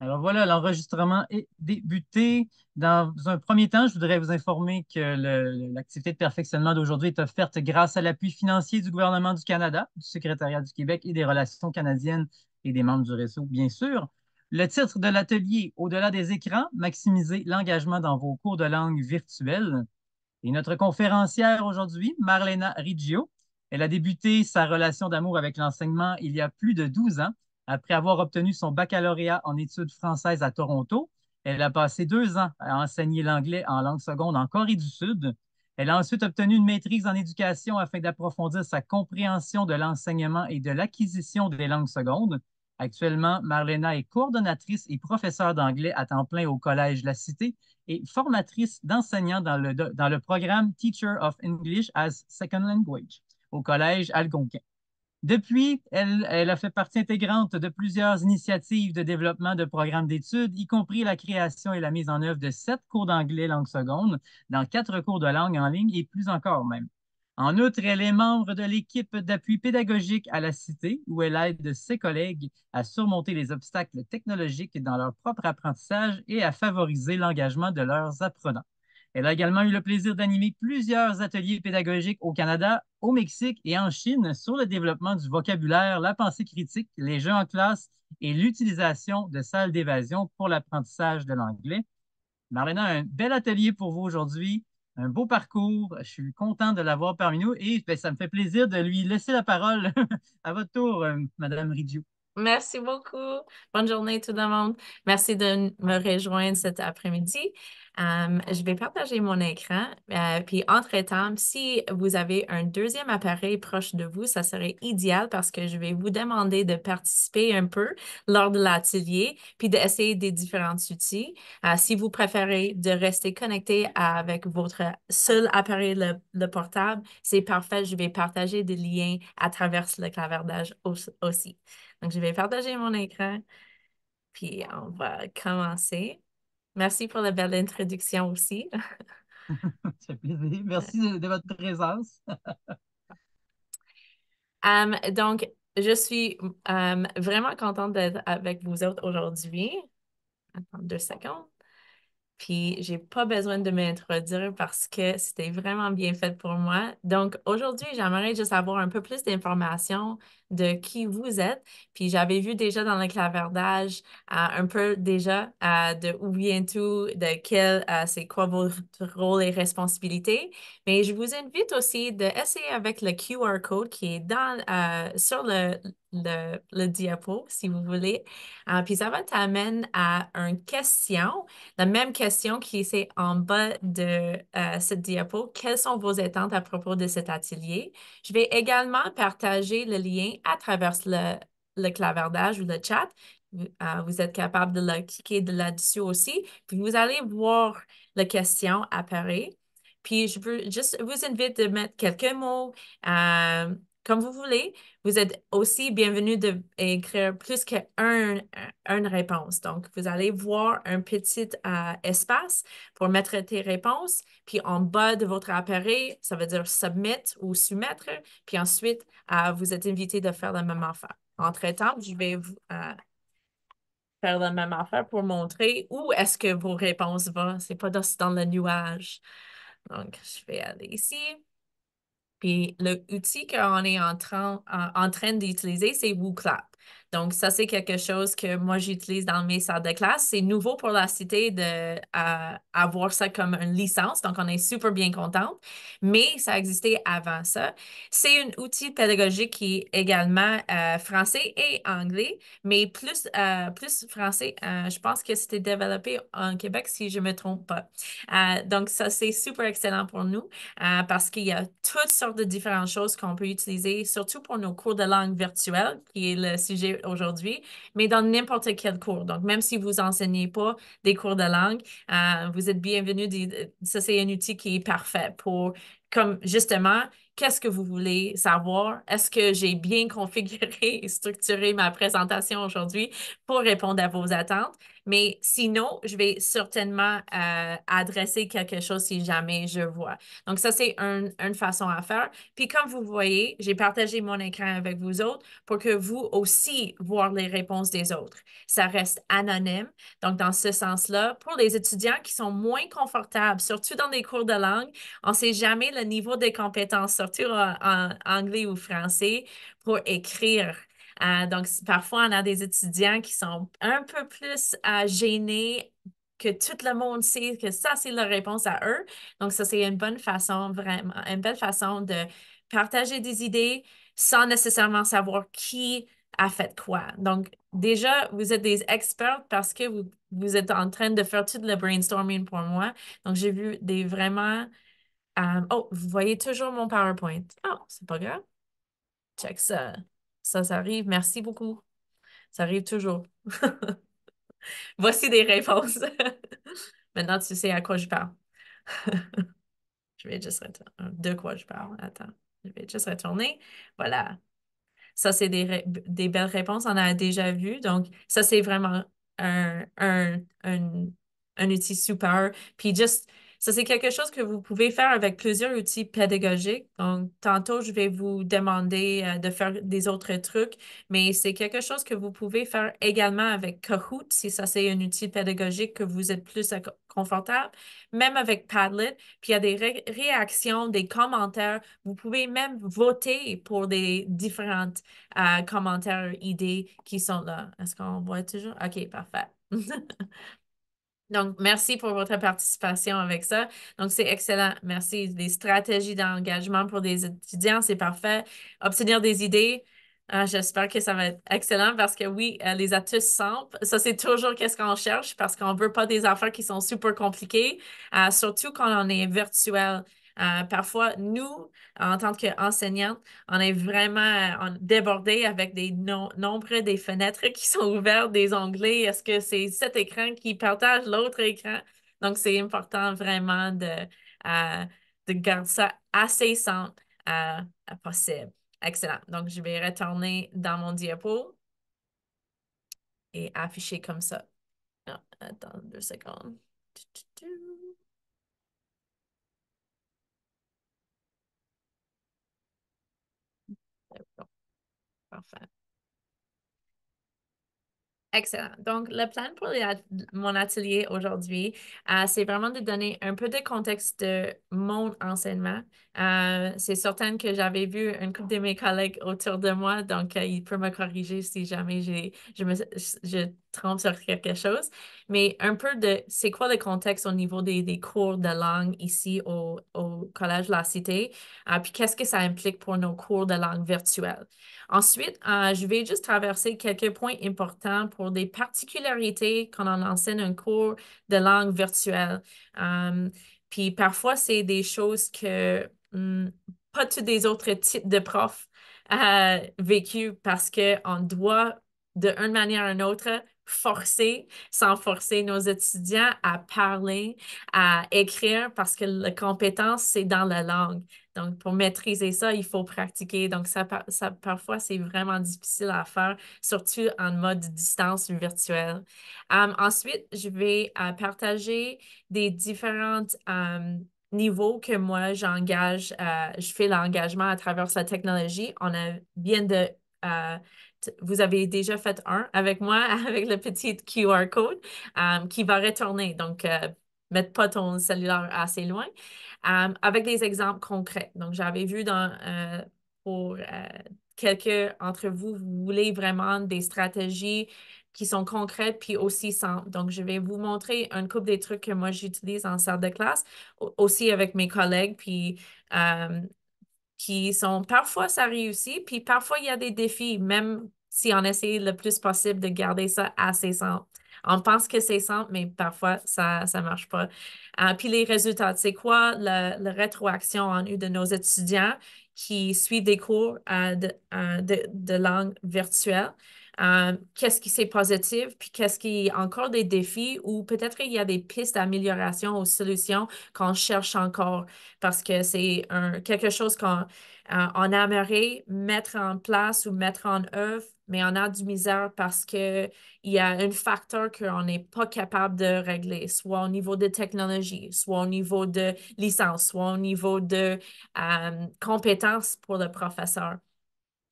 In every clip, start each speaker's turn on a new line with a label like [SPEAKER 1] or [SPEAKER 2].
[SPEAKER 1] Alors voilà, l'enregistrement est débuté. Dans un premier temps, je voudrais vous informer que l'activité de perfectionnement d'aujourd'hui est offerte grâce à l'appui financier du gouvernement du Canada, du secrétariat du Québec et des relations canadiennes et des membres du réseau, bien sûr. Le titre de l'atelier, Au-delà des écrans, maximisez l'engagement dans vos cours de langue virtuelle. Et notre conférencière aujourd'hui, Marlena Riggio, elle a débuté sa relation d'amour avec l'enseignement il y a plus de 12 ans après avoir obtenu son baccalauréat en études françaises à Toronto, elle a passé deux ans à enseigner l'anglais en langue seconde en Corée du Sud. Elle a ensuite obtenu une maîtrise en éducation afin d'approfondir sa compréhension de l'enseignement et de l'acquisition des langues secondes. Actuellement, Marlena est coordonnatrice et professeure d'anglais à temps plein au Collège La Cité et formatrice d'enseignants dans le, dans le programme Teacher of English as Second Language au Collège Algonquin. Depuis, elle, a fait partie intégrante de plusieurs initiatives de développement de programmes d'études, y compris la création et la mise en œuvre de sept cours d'anglais langue seconde dans quatre cours de langue en ligne et plus encore même. En outre, elle est membre de l'équipe d'appui pédagogique à la Cité, où elle aide ses collègues à surmonter les obstacles technologiques dans leur propre apprentissage et à favoriser l'engagement de leurs apprenants. Elle a également eu le plaisir d'animer plusieurs ateliers pédagogiques au Canada, au Mexique et en Chine sur le développement du vocabulaire, la pensée critique, les jeux en classe et l'utilisation de salles d'évasion pour l'apprentissage de l'anglais. Marlena, un bel atelier pour vous aujourd'hui, un beau parcours. Je suis content de l'avoir parmi nous et ben, ça me fait plaisir de lui laisser la parole à votre tour, euh, Madame Ridio.
[SPEAKER 2] Merci beaucoup. Bonne journée tout le monde. Merci de me rejoindre cet après-midi je vais partager mon écran. puis, entre-temps, si vous avez un deuxième appareil proche de vous, ça serait idéal parce que je vais vous demander de participer un peu lors de l'atelier, puis d'essayer des différents outils. si vous préférez de rester connecté avec votre seul appareil, le portable, c'est parfait. Je vais partager des liens à travers le clavardage aussi. Donc, je vais partager mon écran, puis on va commencer. Merci pour la belle introduction aussi. plaisir. Merci euh. de, votre présence. Um, donc, je suis um, vraiment contente d'être avec vous autres aujourd'hui. Attends deux secondes. Puis, je n'ai pas besoin de m'introduire parce que c'était vraiment bien fait pour moi. Donc, aujourd'hui, j'aimerais juste avoir un peu plus d'informations de qui vous êtes. Puis j'avais vu déjà dans le clavardage un peu déjà de où vient tout, de quel, c'est quoi votre rôle et responsabilité. Mais je vous invite aussi de essayer avec le QR code qui est dans, euh, sur le, le, diapo, si vous voulez. Ah, puis ça va t'amener à une question, la même question qui est en bas de euh, cette diapo. Quelles sont vos attentes à propos de cet atelier? Je vais également partager le lien à travers le, clavardage ou le chat. Euh, vous êtes capable de le cliquer de là-dessus aussi. Puis vous allez voir la question apparaître. Puis je veux juste vous invite de mettre quelques mots euh, comme vous voulez. Vous êtes aussi bienvenu écrire plus qu'une une réponse. Donc, vous allez voir un petit euh, espace pour mettre tes réponses. Puis en bas de votre appareil, ça veut dire submit ou soumettre. Puis ensuite, vous êtes invité de faire la même affaire. Entre-temps, je vais vous euh, faire la même affaire pour montrer où est-ce que vos réponses vont. Ce n'est pas dans le nuage. Donc, je vais aller ici. Puis l'outil qu'on est en train, en, en train d'utiliser, c'est WooClap. Donc, ça, c'est quelque chose que moi, j'utilise dans mes salles de classe. C'est nouveau pour la cité de avoir ça comme une licence. Donc, on est super bien content mais ça existait avant ça. C'est un outil pédagogique qui est également euh, français et anglais, mais plus, euh, plus français. Euh, je pense que c'était développé en Québec, si je ne me trompe pas. donc, ça, c'est super excellent pour nous parce qu'il y a toutes sortes de différentes choses qu'on peut utiliser, surtout pour nos cours de langue virtuelle, qui est le sujet aujourd'hui, mais dans n'importe quel cours. Donc, même si vous enseignez pas des cours de langue, euh, vous êtes bienvenue. Euh, ça, c'est un outil qui est parfait pour, comme justement, qu'est-ce que vous voulez savoir? Est-ce que j'ai bien configuré et structuré ma présentation aujourd'hui pour répondre à vos attentes? Mais sinon, je vais certainement euh, adresser quelque chose si jamais je vois. Donc, ça, c'est une façon à faire. Puis, comme vous voyez, j'ai partagé mon écran avec vous autres pour que vous aussi voir les réponses des autres. Ça reste anonyme. Donc, dans ce sens-là, pour les étudiants qui sont moins confortables, surtout dans des cours de langue, on ne sait jamais le niveau des compétences, surtout en anglais ou français, pour écrire donc, parfois, on a des étudiants qui sont un peu plus à euh, gênés que tout le monde sait que ça, c'est leur réponse à eux. Donc, ça, c'est une bonne façon, vraiment, une belle façon de partager des idées sans nécessairement savoir qui a fait quoi. Donc, déjà, vous êtes des experts parce que vous, vous êtes en train de faire tout le brainstorming pour moi. Donc, j'ai vu des vraiment... Euh, oh, vous voyez toujours mon PowerPoint. Oh, c'est pas grave. Check ça. Ça, ça arrive. Merci beaucoup. Ça arrive toujours. Voici des réponses. Maintenant, tu sais à quoi je parle. je vais juste retourner. De quoi je parle. Attends. Je vais juste retourner. Voilà. Ça, c'est des, belles réponses. On a déjà vu. Donc, ça, c'est vraiment un, un outil super. Puis, juste ça, c'est quelque chose que vous pouvez faire avec plusieurs outils pédagogiques. Donc, tantôt, je vais vous demander euh, de faire des autres trucs, mais c'est quelque chose que vous pouvez faire également avec Kahoot, si ça, c'est un outil pédagogique que vous êtes plus confortable, même avec Padlet. Puis, il y a des réactions, des commentaires. Vous pouvez même voter pour des différentes euh, commentaires, idées qui sont là. Est-ce qu'on voit toujours? OK, parfait. Donc, merci pour votre participation avec ça. Donc, c'est excellent. Merci. Les stratégies d'engagement pour des étudiants, c'est parfait. Obtenir des idées. Ah, j'espère que ça va être excellent parce que oui, euh, les atouts simples, ça c'est toujours qu'est-ce qu'on cherche parce qu'on ne veut pas des affaires qui sont super compliquées, euh, surtout quand on est virtuel. Euh, parfois, nous, en tant qu'enseignantes, on est vraiment euh, débordé avec des nombre des fenêtres qui sont ouvertes, des onglets. Est-ce que c'est cet écran qui partage l'autre écran? Donc, c'est important vraiment de, euh, de garder ça assez simple possible. Excellent. Donc, je vais retourner dans mon diapo et afficher comme ça. Ah, attends deux secondes. Excellent. Donc, le plan pour mon atelier aujourd'hui, euh, c'est vraiment de donner un peu de contexte de mon enseignement, euh, c'est certain que j'avais vu une couple de mes collègues autour de moi, donc euh, il peut me corriger si jamais je me je trompe sur quelque chose. Mais un peu de c'est quoi le contexte au niveau des, des cours de langue ici au, au Collège la Cité, euh, puis qu'est-ce que ça implique pour nos cours de langue virtuelle. Ensuite, je vais juste traverser quelques points importants pour des particularités quand on enseigne un cours de langue virtuelle. puis parfois, c'est des choses que Hmm, pas tous les autres types de profs euh, vécus parce qu'on doit, de une manière ou d'une autre, forcer, sans forcer nos étudiants à parler, à écrire, parce que la compétence, c'est dans la langue. Donc, pour maîtriser ça, il faut pratiquer. Donc, ça, ça parfois, c'est vraiment difficile à faire, surtout en mode distance virtuelle. Euh, ensuite, je vais euh, partager des différentes euh, niveau que moi, j'engage, euh, je fais l'engagement à travers sa technologie. On a, bien de euh, vous avez déjà fait un avec moi, avec le petit QR code euh, qui va retourner. Donc, ne mette pas ton cellulaire assez loin. avec des exemples concrets. Donc, j'avais vu dans, pour quelques entre vous, vous voulez vraiment des stratégies qui sont concrètes puis aussi simples. Donc, je vais vous montrer un couple des trucs que moi j'utilise en salle de classe, aussi avec mes collègues, puis euh, qui sont parfois ça réussit, puis parfois il y a des défis, même si on essaie le plus possible de garder ça assez simple. On pense que c'est simple, mais parfois, ça ne marche pas. Euh, puis les résultats, c'est quoi la, rétroaction en eu de nos étudiants qui suivent des cours euh, de, langue virtuelle? Euh, qu'est-ce qui c'est positif, puis qu'est-ce qui est encore des défis ou peut-être qu'il y a des pistes d'amélioration ou solutions qu'on cherche encore parce que c'est quelque chose qu'on euh, aimerait mettre en place ou mettre en œuvre, mais on a du misère parce qu'il y a un facteur qu'on n'est pas capable de régler, soit au niveau de technologie, soit au niveau de licence, soit au niveau de euh, compétences pour le professeur.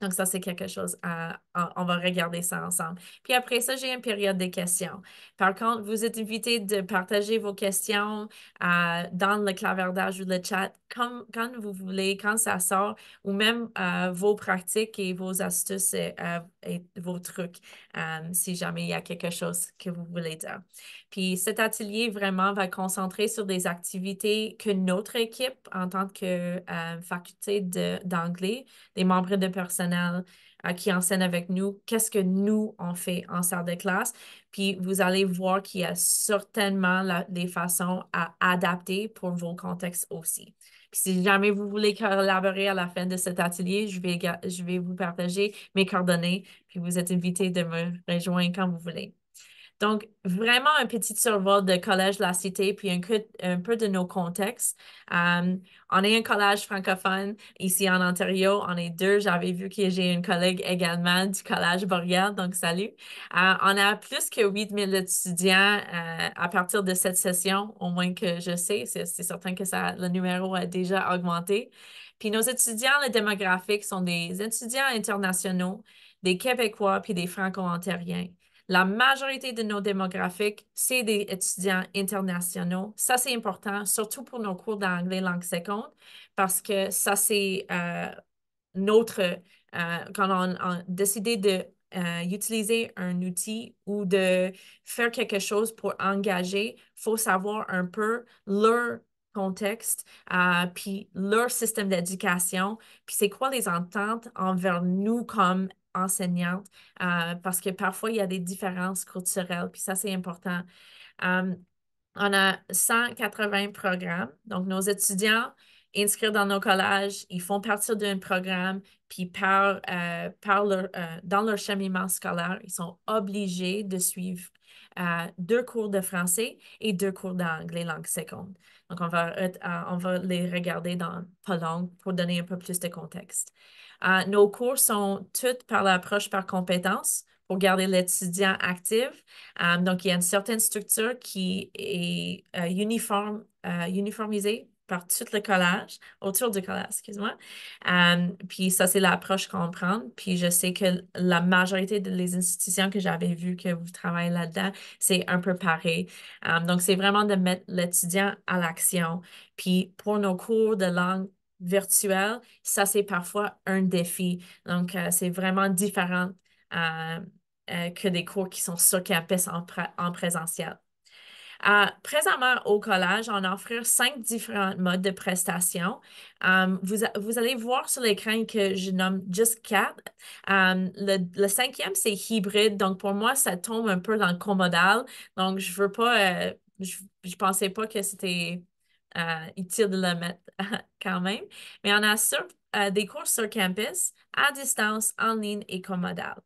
[SPEAKER 2] Donc, ça, c'est quelque chose, on va regarder ça ensemble. Puis après ça, j'ai une période de questions. Par contre, vous êtes invité de partager vos questions euh, dans le clavardage ou le chat, comme, quand vous voulez, quand ça sort, ou même euh, vos pratiques et vos astuces euh, et vos trucs, si jamais il y a quelque chose que vous voulez dire. Puis cet atelier vraiment va concentrer sur des activités que notre équipe, en tant que euh, faculté d'anglais, des membres de personnel euh, qui enseignent avec nous, qu'est-ce que nous on fait en salle de classe. Puis vous allez voir qu'il y a certainement des façons à adapter pour vos contextes aussi. Puis si jamais vous voulez collaborer à la fin de cet atelier, je vais, je vais vous partager mes coordonnées. Puis vous êtes invité de me rejoindre quand vous voulez. Donc, vraiment un petit survol de Collège la Cité, puis un, peu, de nos contextes. on est un collège francophone ici en Ontario. On est deux. J'avais vu que j'ai une collègue également du Collège Boreal, donc salut. Euh, on a plus que 8000 étudiants euh, à partir de cette session, au moins que je sais. C'est certain que le numéro a déjà augmenté. Puis nos étudiants, les démographiques sont des étudiants internationaux, des Québécois, puis des Franco-Ontariens. La majorité de nos démographiques, c'est des étudiants internationaux. Ça, c'est important, surtout pour nos cours d'anglais langue seconde, parce que ça, c'est euh, notre, euh, quand on, a décidé de euh, utiliser un outil ou de faire quelque chose pour engager, il faut savoir un peu leur contexte, puis leur système d'éducation, puis c'est quoi les ententes envers nous comme enseignante euh, parce que parfois il y a des différences culturelles, puis ça c'est important. Euh, on a 180 programmes, donc nos étudiants inscrits dans nos collèges, ils font partie d'un programme, puis par, euh, par euh, dans leur cheminement scolaire, ils sont obligés de suivre euh, deux cours de français et deux cours d'anglais langue seconde. Donc, on va, on va les regarder dans pas pour donner un peu plus de contexte. nos cours sont tous par l'approche par compétence pour garder l'étudiant actif. donc, il y a une certaine structure qui est uniforme, uniformisée par tout le collège, autour du collège, excuse-moi. puis ça, c'est l'approche qu'on prend. Puis je sais que la majorité des institutions que j'avais vues que vous travaillez là-dedans, c'est un peu pareil. donc, c'est vraiment de mettre l'étudiant à l'action. Puis pour nos cours de langue virtuelle, ça, c'est parfois un défi. Donc, euh, c'est vraiment différent euh, que des cours qui sont sur campus en, en présentiel présentement, au collège, on offre cinq différents modes de prestation. Hum, vous, allez voir sur l'écran que je nomme juste quatre. Hum, le, cinquième, c'est hybride. Donc, pour moi, ça tombe un peu dans le commodal. Donc, je veux pas, euh, je ne pensais pas que c'était euh, utile de le mettre quand même. Mais on a euh, des cours sur campus, à distance, en ligne et commodal.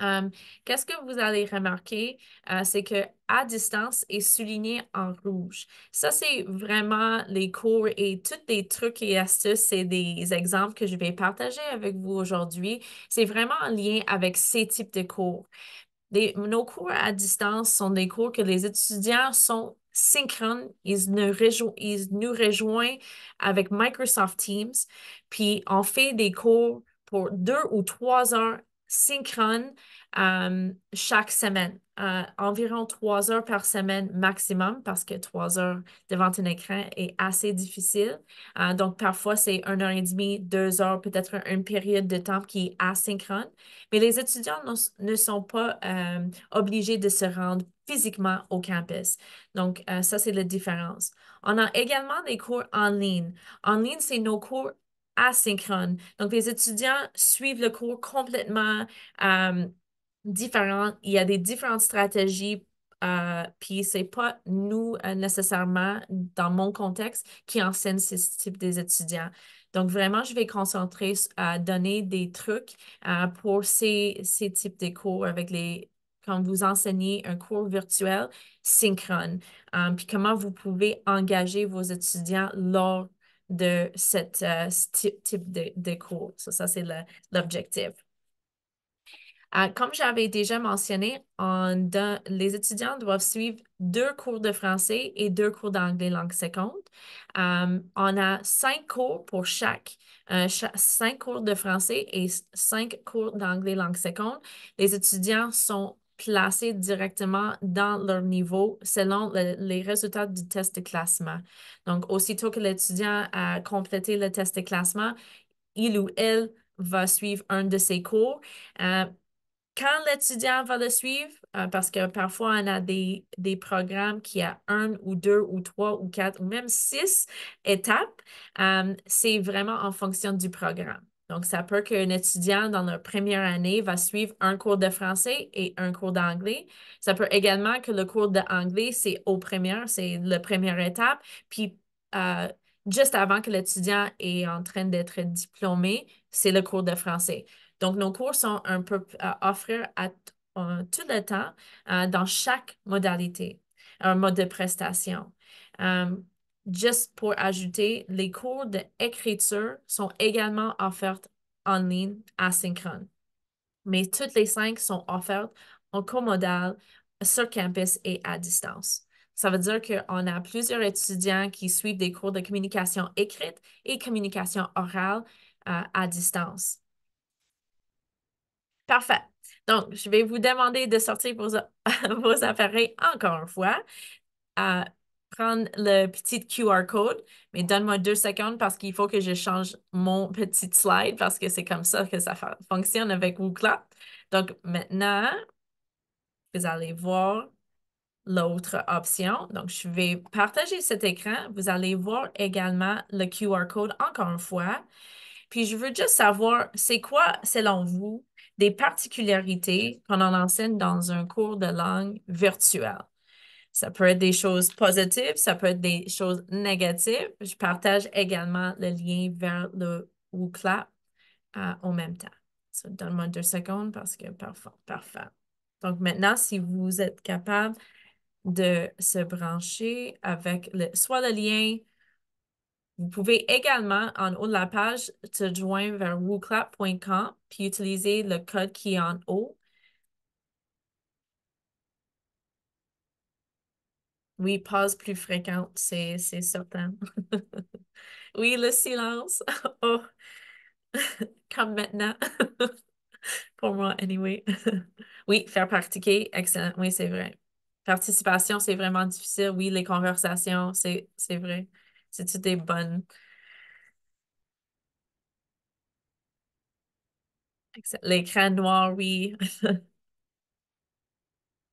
[SPEAKER 2] Euh, qu'est-ce que vous allez remarquer, euh, c'est que à distance est souligné en rouge. Ça, c'est vraiment les cours et tous les trucs et astuces et des exemples que je vais partager avec vous aujourd'hui. C'est vraiment en lien avec ces types de cours. Des, nos cours à distance sont des cours que les étudiants sont synchrones. Ils nous, ils nous rejoignent avec Microsoft Teams. Puis on fait des cours pour deux ou trois heures synchrone euh, chaque semaine, euh, environ trois heures par semaine maximum, parce que trois heures devant un écran est assez difficile. Euh, donc, parfois, c'est une heure et demie, deux heures, peut-être une période de temps qui est asynchrone. Mais les étudiants ne, ne sont pas obligés de se rendre physiquement au campus. Donc, ça, c'est la différence. On a également des cours en ligne. En ligne, c'est nos cours asynchrone. Donc, les étudiants suivent le cours complètement euh, différent. Il y a des différentes stratégies. puis euh, puis c'est pas nous euh, nécessairement dans mon contexte qui enseigne ce type d'étudiants. Donc vraiment, je vais concentrer à donner des trucs pour ces, types de cours avec les quand vous enseignez un cours virtuel synchrone. puis comment vous pouvez engager vos étudiants lors de cette, ce euh, type, de, cours. ça, c'est l'objectif. Ah, comme j'avais déjà mentionné, en les étudiants doivent suivre deux cours de français et deux cours d'anglais langue seconde. on a cinq cours pour chaque, euh, chaque, cinq cours de français et cinq cours d'anglais langue seconde. Les étudiants sont placés directement dans leur niveau selon les résultats du test de classement. Donc, aussitôt que l'étudiant a complété le test de classement, il ou elle va suivre un de ses cours. Euh, quand l'étudiant va le suivre, euh, parce que parfois on a des, programmes qui ont un ou deux ou trois ou quatre ou même six étapes, euh, c'est vraiment en fonction du programme. Donc, ça peut qu'un étudiant dans la première année va suivre un cours de français et un cours d'anglais. Ça peut également que le cours d'anglais, c'est au premier, c'est la première étape. Puis, euh, juste avant que l'étudiant est en train d'être diplômé, c'est le cours de français. Donc, nos cours sont un peu euh, à offrir à euh, tout le temps dans chaque modalité, un mode de prestation. Juste pour ajouter, les cours d'écriture sont également offerts en ligne asynchrone. Mais toutes les cinq sont offertes en commodal, sur campus et à distance. Ça veut dire qu'on a plusieurs étudiants qui suivent des cours de communication écrite et communication orale euh, à distance. Parfait. Donc, je vais vous demander de sortir vos, vos appareils encore une fois. Euh, prendre le petit QR code, mais donne-moi deux secondes parce qu'il faut que je change mon petit slide parce que c'est comme ça que ça fonctionne avec WooClap. Donc maintenant, vous allez voir l'autre option. Donc, je vais partager cet écran. Vous allez voir également le QR code encore une fois. Puis, je veux juste savoir, c'est quoi, selon vous, des particularités qu'on enseigne dans un cours de langue virtuelle? Ça peut être des choses positives, ça peut être des choses négatives. Je partage également le lien vers le WooClap euh, en même temps. Ça Donne-moi deux secondes parce que parfois, parfait. Donc maintenant, si vous êtes capable de se brancher avec le, soit le lien, vous pouvez également en haut de la page se joindre vers wooclap.com puis utiliser le code qui est en haut Oui, pause plus fréquente, c'est certain. oui, le silence. Oh, comme maintenant. Pour moi, anyway. oui, faire pratiquer, excellent. Oui, c'est vrai. Participation, c'est vraiment difficile. Oui, les conversations, c'est vrai. C'est-tu des bonnes. L'écran noir, oui.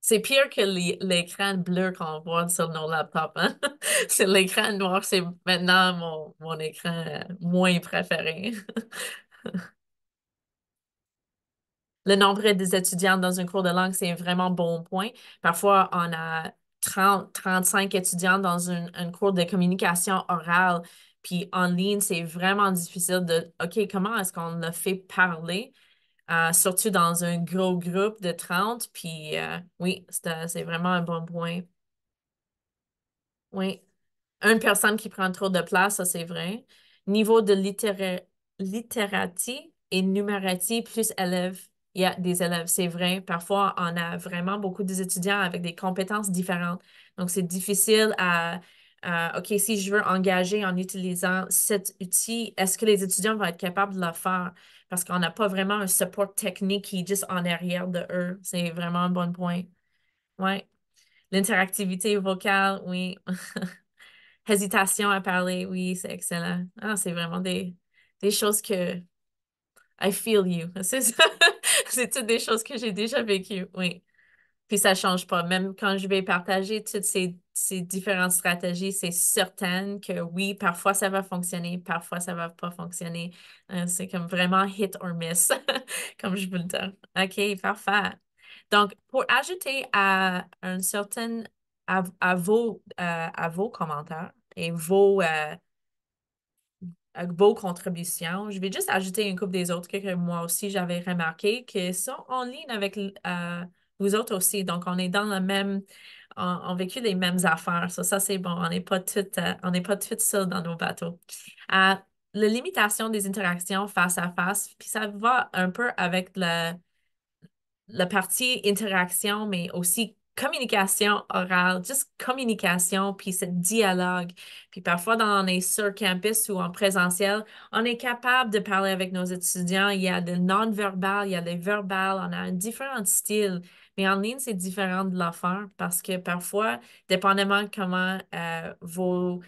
[SPEAKER 2] C'est pire que l'écran bleu qu'on voit sur nos laptops. Hein. c'est l'écran noir, c'est maintenant mon, écran euh, moins préféré. le nombre des étudiants dans un cours de langue, c'est vraiment bon point. Parfois, on a 30, 35 étudiants dans une, cours de communication orale. Puis en ligne, c'est vraiment difficile de, OK, comment est-ce qu'on le fait parler? surtout dans un gros groupe de 30. Puis euh, oui, euh, c'est vraiment un bon point. Oui. Une personne qui prend trop de place, ça c'est vrai. Niveau de littératie et numératie plus élèves. Il y a des élèves, c'est vrai. Parfois, on a vraiment beaucoup d'étudiants avec des compétences différentes. Donc, c'est difficile à, OK, si je veux engager en utilisant cet outil, est-ce que les étudiants vont être capables de le faire? parce qu'on n'a pas vraiment un support technique qui est juste en arrière de eux. C'est vraiment un bon point. Oui. L'interactivité vocale, oui. Hésitation à parler, oui, c'est excellent. Ah, c'est vraiment des, des choses que I feel you. C'est c'est toutes des choses que j'ai déjà vécues, oui. Puis ça change pas. Même quand je vais partager toutes ces, différentes stratégies, c'est certain que oui, parfois ça va fonctionner, parfois ça va pas fonctionner. Euh, c'est comme vraiment hit or miss, comme je vous le dis. OK, parfait. Donc, pour ajouter à un certain, à, vos, euh, à vos commentaires et vos, euh, vos contributions, je vais juste ajouter un couple des autres que, moi aussi j'avais remarqué qui sont en ligne avec vous autres aussi. Donc, on est dans la même, on, a vécu les mêmes affaires. Ça, ça c'est bon. On n'est pas toutes, euh, on n'est pas toutes dans nos bateaux. la limitation des interactions face à face, puis ça va un peu avec le, la partie interaction, mais aussi communication orale, juste communication, puis ce dialogue. Puis parfois, dans les sur-campus ou en présentiel, on est capable de parler avec nos étudiants. Il y a des non-verbal, il y a des verbales, on a un différent style. Mais en ligne, c'est différent de l'affaire parce que parfois, dépendamment comment euh, vos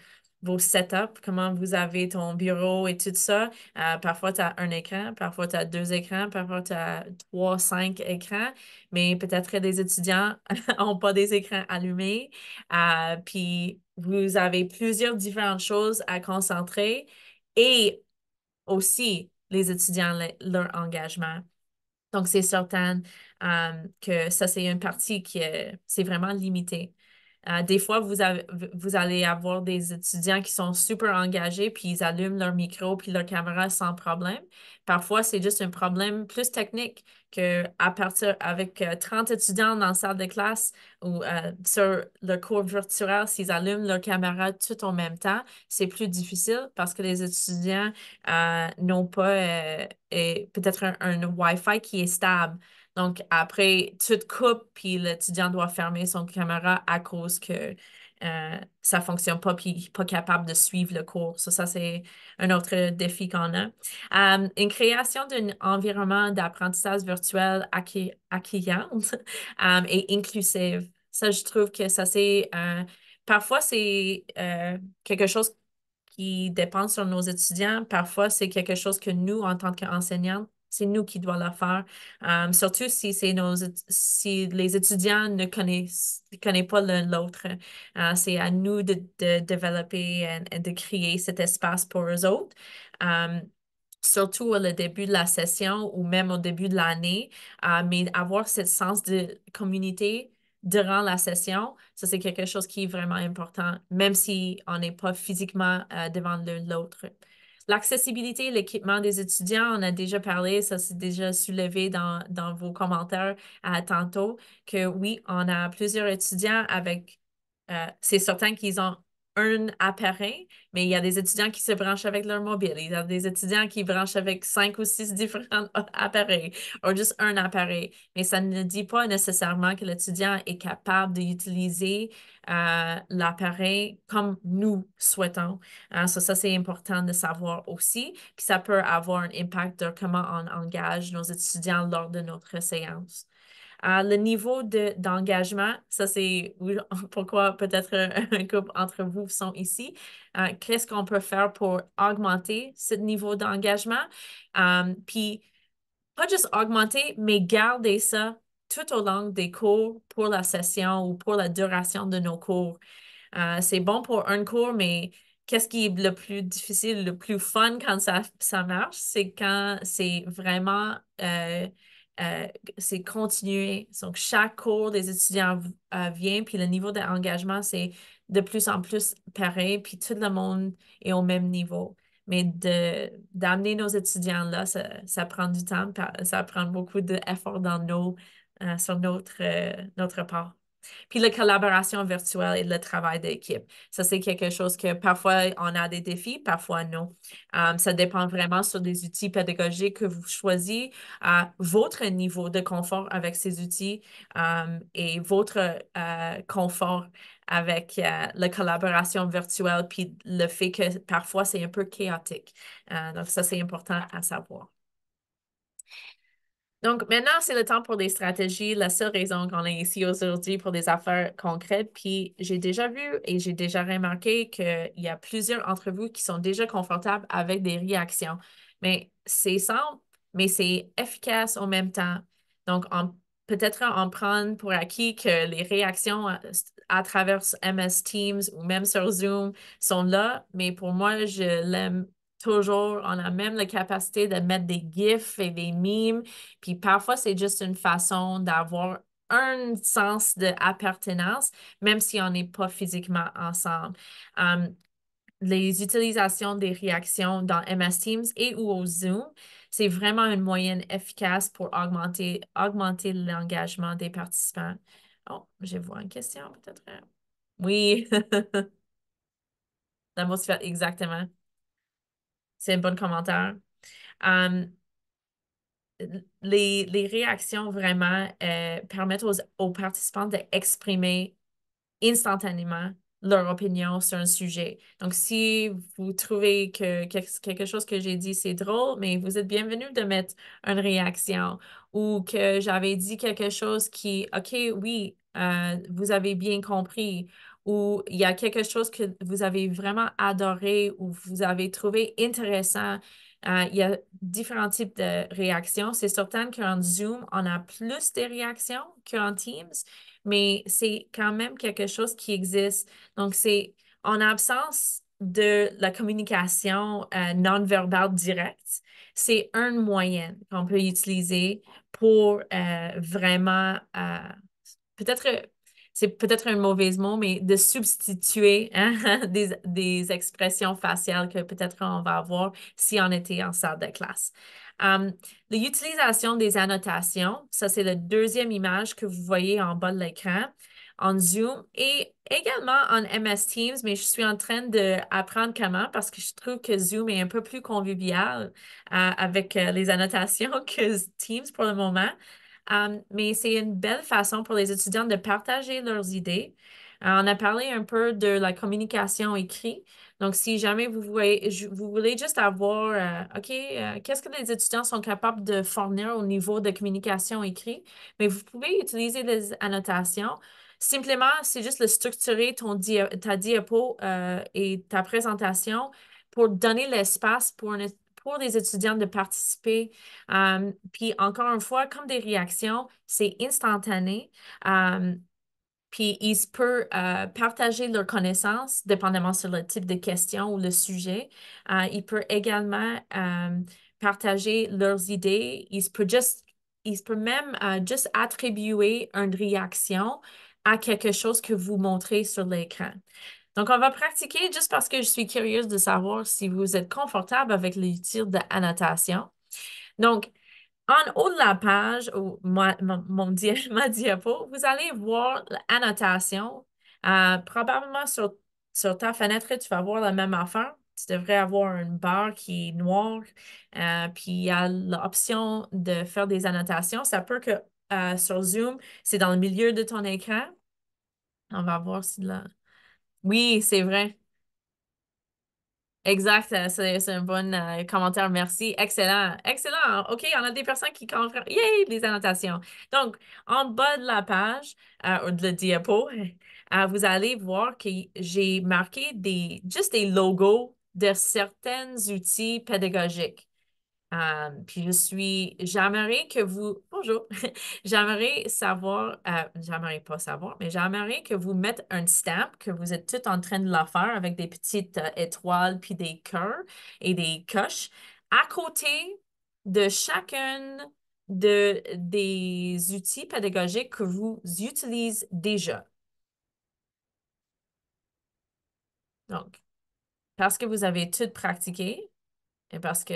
[SPEAKER 2] vos setups, comment vous avez ton bureau et tout ça. Euh, parfois, tu as un écran, parfois, tu as deux écrans, parfois, tu as trois, cinq écrans, mais peut-être que des étudiants n'ont pas des écrans allumés. Euh, puis, vous avez plusieurs différentes choses à concentrer et aussi les étudiants, leur engagement. Donc, c'est certain euh, que ça, c'est une partie qui est vraiment limité euh, des fois, vous, vous allez avoir des étudiants qui sont super engagés, puis ils allument leur micro, puis leur caméra sans problème. Parfois, c'est juste un problème plus technique que à partir avec 30 euh, étudiants dans la salle de classe ou euh, sur le cours virtuel, s'ils allument leur caméra tout en même temps, c'est plus difficile parce que les étudiants n'ont pas peut-être un Wi-Fi qui est stable. Donc, après, tu te coupes, puis l'étudiant doit fermer son caméra à cause que euh, ça ne fonctionne pas, puis il n'est pas capable de suivre le cours. Ça, c'est un autre défi qu'on a. Euh, une création d'un environnement d'apprentissage virtuel acquis, euh, et inclusive. Ça, je trouve que ça, c'est... parfois, c'est quelque chose qui dépend sur nos étudiants. Parfois, c'est quelque chose que nous, en tant qu'enseignants, c'est nous qui devons la faire. Euh, surtout si, si les étudiants ne connaissent, connaissent pas l'un l'autre. Euh, c'est à nous de, de développer et, de créer cet espace pour eux autres. Euh, surtout au début de la session ou même au début de l'année, mais avoir ce sens de communauté durant la session, ça c'est quelque chose qui est vraiment important, même si on n'est pas physiquement devant l'un l'autre. L'accessibilité, l'équipement des étudiants, on a déjà parlé, ça s'est déjà soulevé dans, vos commentaires à tantôt, que oui, on a plusieurs étudiants avec, euh, c'est certain qu'ils ont un appareil, mais il y a des étudiants qui se branchent avec leur mobile, il y a des étudiants qui branchent avec cinq ou six différents appareils, ou juste un appareil. Mais ça ne dit pas nécessairement que l'étudiant est capable d'utiliser euh, l'appareil comme nous souhaitons. Hein, ça, c'est important de savoir aussi. Puis ça peut avoir un impact sur comment on engage nos étudiants lors de notre séance. Ah, le niveau d'engagement, ça c'est pourquoi peut-être un couple entre vous sont ici. Ah, qu'est-ce qu'on peut faire pour augmenter ce niveau d'engagement? Ah, puis, pas juste augmenter, mais garder ça tout au long des cours pour la session ou pour la duration de nos cours. c'est bon pour un cours, mais qu'est-ce qui est le plus difficile, le plus fun quand ça, ça marche? C'est quand c'est vraiment... Euh, euh, c'est continuer. Donc, chaque cours des étudiants euh, vient, puis le niveau d'engagement, c'est de plus en plus pareil, puis tout le monde est au même niveau. Mais d'amener nos étudiants là, ça, prend du temps, ça prend beaucoup d'efforts dans nos, euh, sur notre, notre part. Puis la collaboration virtuelle et le travail d'équipe. Ça, c'est quelque chose que parfois on a des défis, parfois non. Euh, ça dépend vraiment sur les outils pédagogiques que vous choisissez, à euh, votre niveau de confort avec ces outils euh, et votre confort avec la collaboration virtuelle, puis le fait que parfois c'est un peu chaotique. donc, ça, c'est important à savoir. Donc, maintenant, c'est le temps pour des stratégies. La seule raison qu'on est ici aujourd'hui pour des affaires concrètes. Puis, j'ai déjà vu et j'ai déjà remarqué qu'il y a plusieurs entre vous qui sont déjà confortables avec des réactions. Mais c'est simple, mais c'est efficace en même temps. Donc, peut-être en prendre pour acquis que les réactions à, travers MS Teams ou même sur Zoom sont là, mais pour moi, je l'aime toujours, on a même la capacité de mettre des gifs et des mimes. Puis parfois, c'est juste une façon d'avoir un sens d'appartenance, même si on n'est pas physiquement ensemble. Hum, les utilisations des réactions dans MS Teams et ou au Zoom, c'est vraiment une moyenne efficace pour augmenter, augmenter l'engagement des participants. Oh, je vois une question peut-être. Oui. La fait « exactement. C'est un bon commentaire. les, réactions vraiment euh, permettent aux, aux participants d'exprimer instantanément leur opinion sur un sujet. Donc, si vous trouvez que, quelque chose que j'ai dit, c'est drôle, mais vous êtes bienvenu de mettre une réaction ou que j'avais dit quelque chose qui, OK, oui, euh, vous avez bien compris ou il y a quelque chose que vous avez vraiment adoré ou vous avez trouvé intéressant. Hein, il y a différents types de réactions. C'est certain qu'en Zoom, on a plus de réactions qu'en Teams, mais c'est quand même quelque chose qui existe. Donc, c'est en absence de la communication euh, non-verbale directe, c'est un moyen qu'on peut utiliser pour euh, vraiment euh, peut-être c'est peut-être un mauvais mot, mais de substituer hein, des, expressions faciales que peut-être on va avoir si on était en salle de classe. Hum, l'utilisation des annotations, ça c'est la deuxième image que vous voyez en bas de l'écran en Zoom et également en MS Teams, mais je suis en train d'apprendre comment parce que je trouve que Zoom est un peu plus convivial euh, avec euh, les annotations que Teams pour le moment. Euh, mais c'est une belle façon pour les étudiants de partager leurs idées. Euh, on a parlé un peu de la communication écrite. Donc, si jamais vous voulez, vous voulez juste avoir, euh, OK, qu'est-ce que les étudiants sont capables de fournir au niveau de communication écrite, mais vous pouvez utiliser des annotations. Simplement, c'est juste le structurer ton ta diapo et ta présentation pour donner l'espace pour un pour les étudiants de participer. Euh, puis encore une fois, comme des réactions, c'est instantané. Euh, puis ils peuvent euh, partager leurs connaissances, dépendamment sur le type de question ou le sujet. ils peuvent également partager leurs idées. Ils peuvent juste il peut même juste attribuer une réaction à quelque chose que vous montrez sur l'écran. Donc, on va pratiquer juste parce que je suis curieuse de savoir si vous êtes confortable avec de d'annotation. Donc, en haut de la page, ou mon diapo, vous allez voir l'annotation. Euh, probablement sur, ta fenêtre, tu vas voir la même affaire tu devrais avoir une barre qui est noire, euh, puis il y a l'option de faire des annotations. Ça peut que euh, sur Zoom, c'est dans le milieu de ton écran. On va voir si là. Oui, c'est vrai. Exact, euh, c'est un bon euh, commentaire, merci. Excellent, excellent. OK, on a des personnes qui comprennent. Yay, les annotations. Donc, en bas de la page, ou euh, de la diapo, vous allez voir que j'ai marqué des, juste des logos de certains outils pédagogiques puis je suis, j'aimerais que vous, bonjour, j'aimerais savoir, j'aimerais pas savoir, mais j'aimerais que vous mettez un stamp, que vous êtes tout en train de la faire avec des petites étoiles, puis des cœurs et des coches à côté de chacune de, des outils pédagogiques que vous utilisez déjà. Donc, parce que vous avez tout pratiqué, et parce que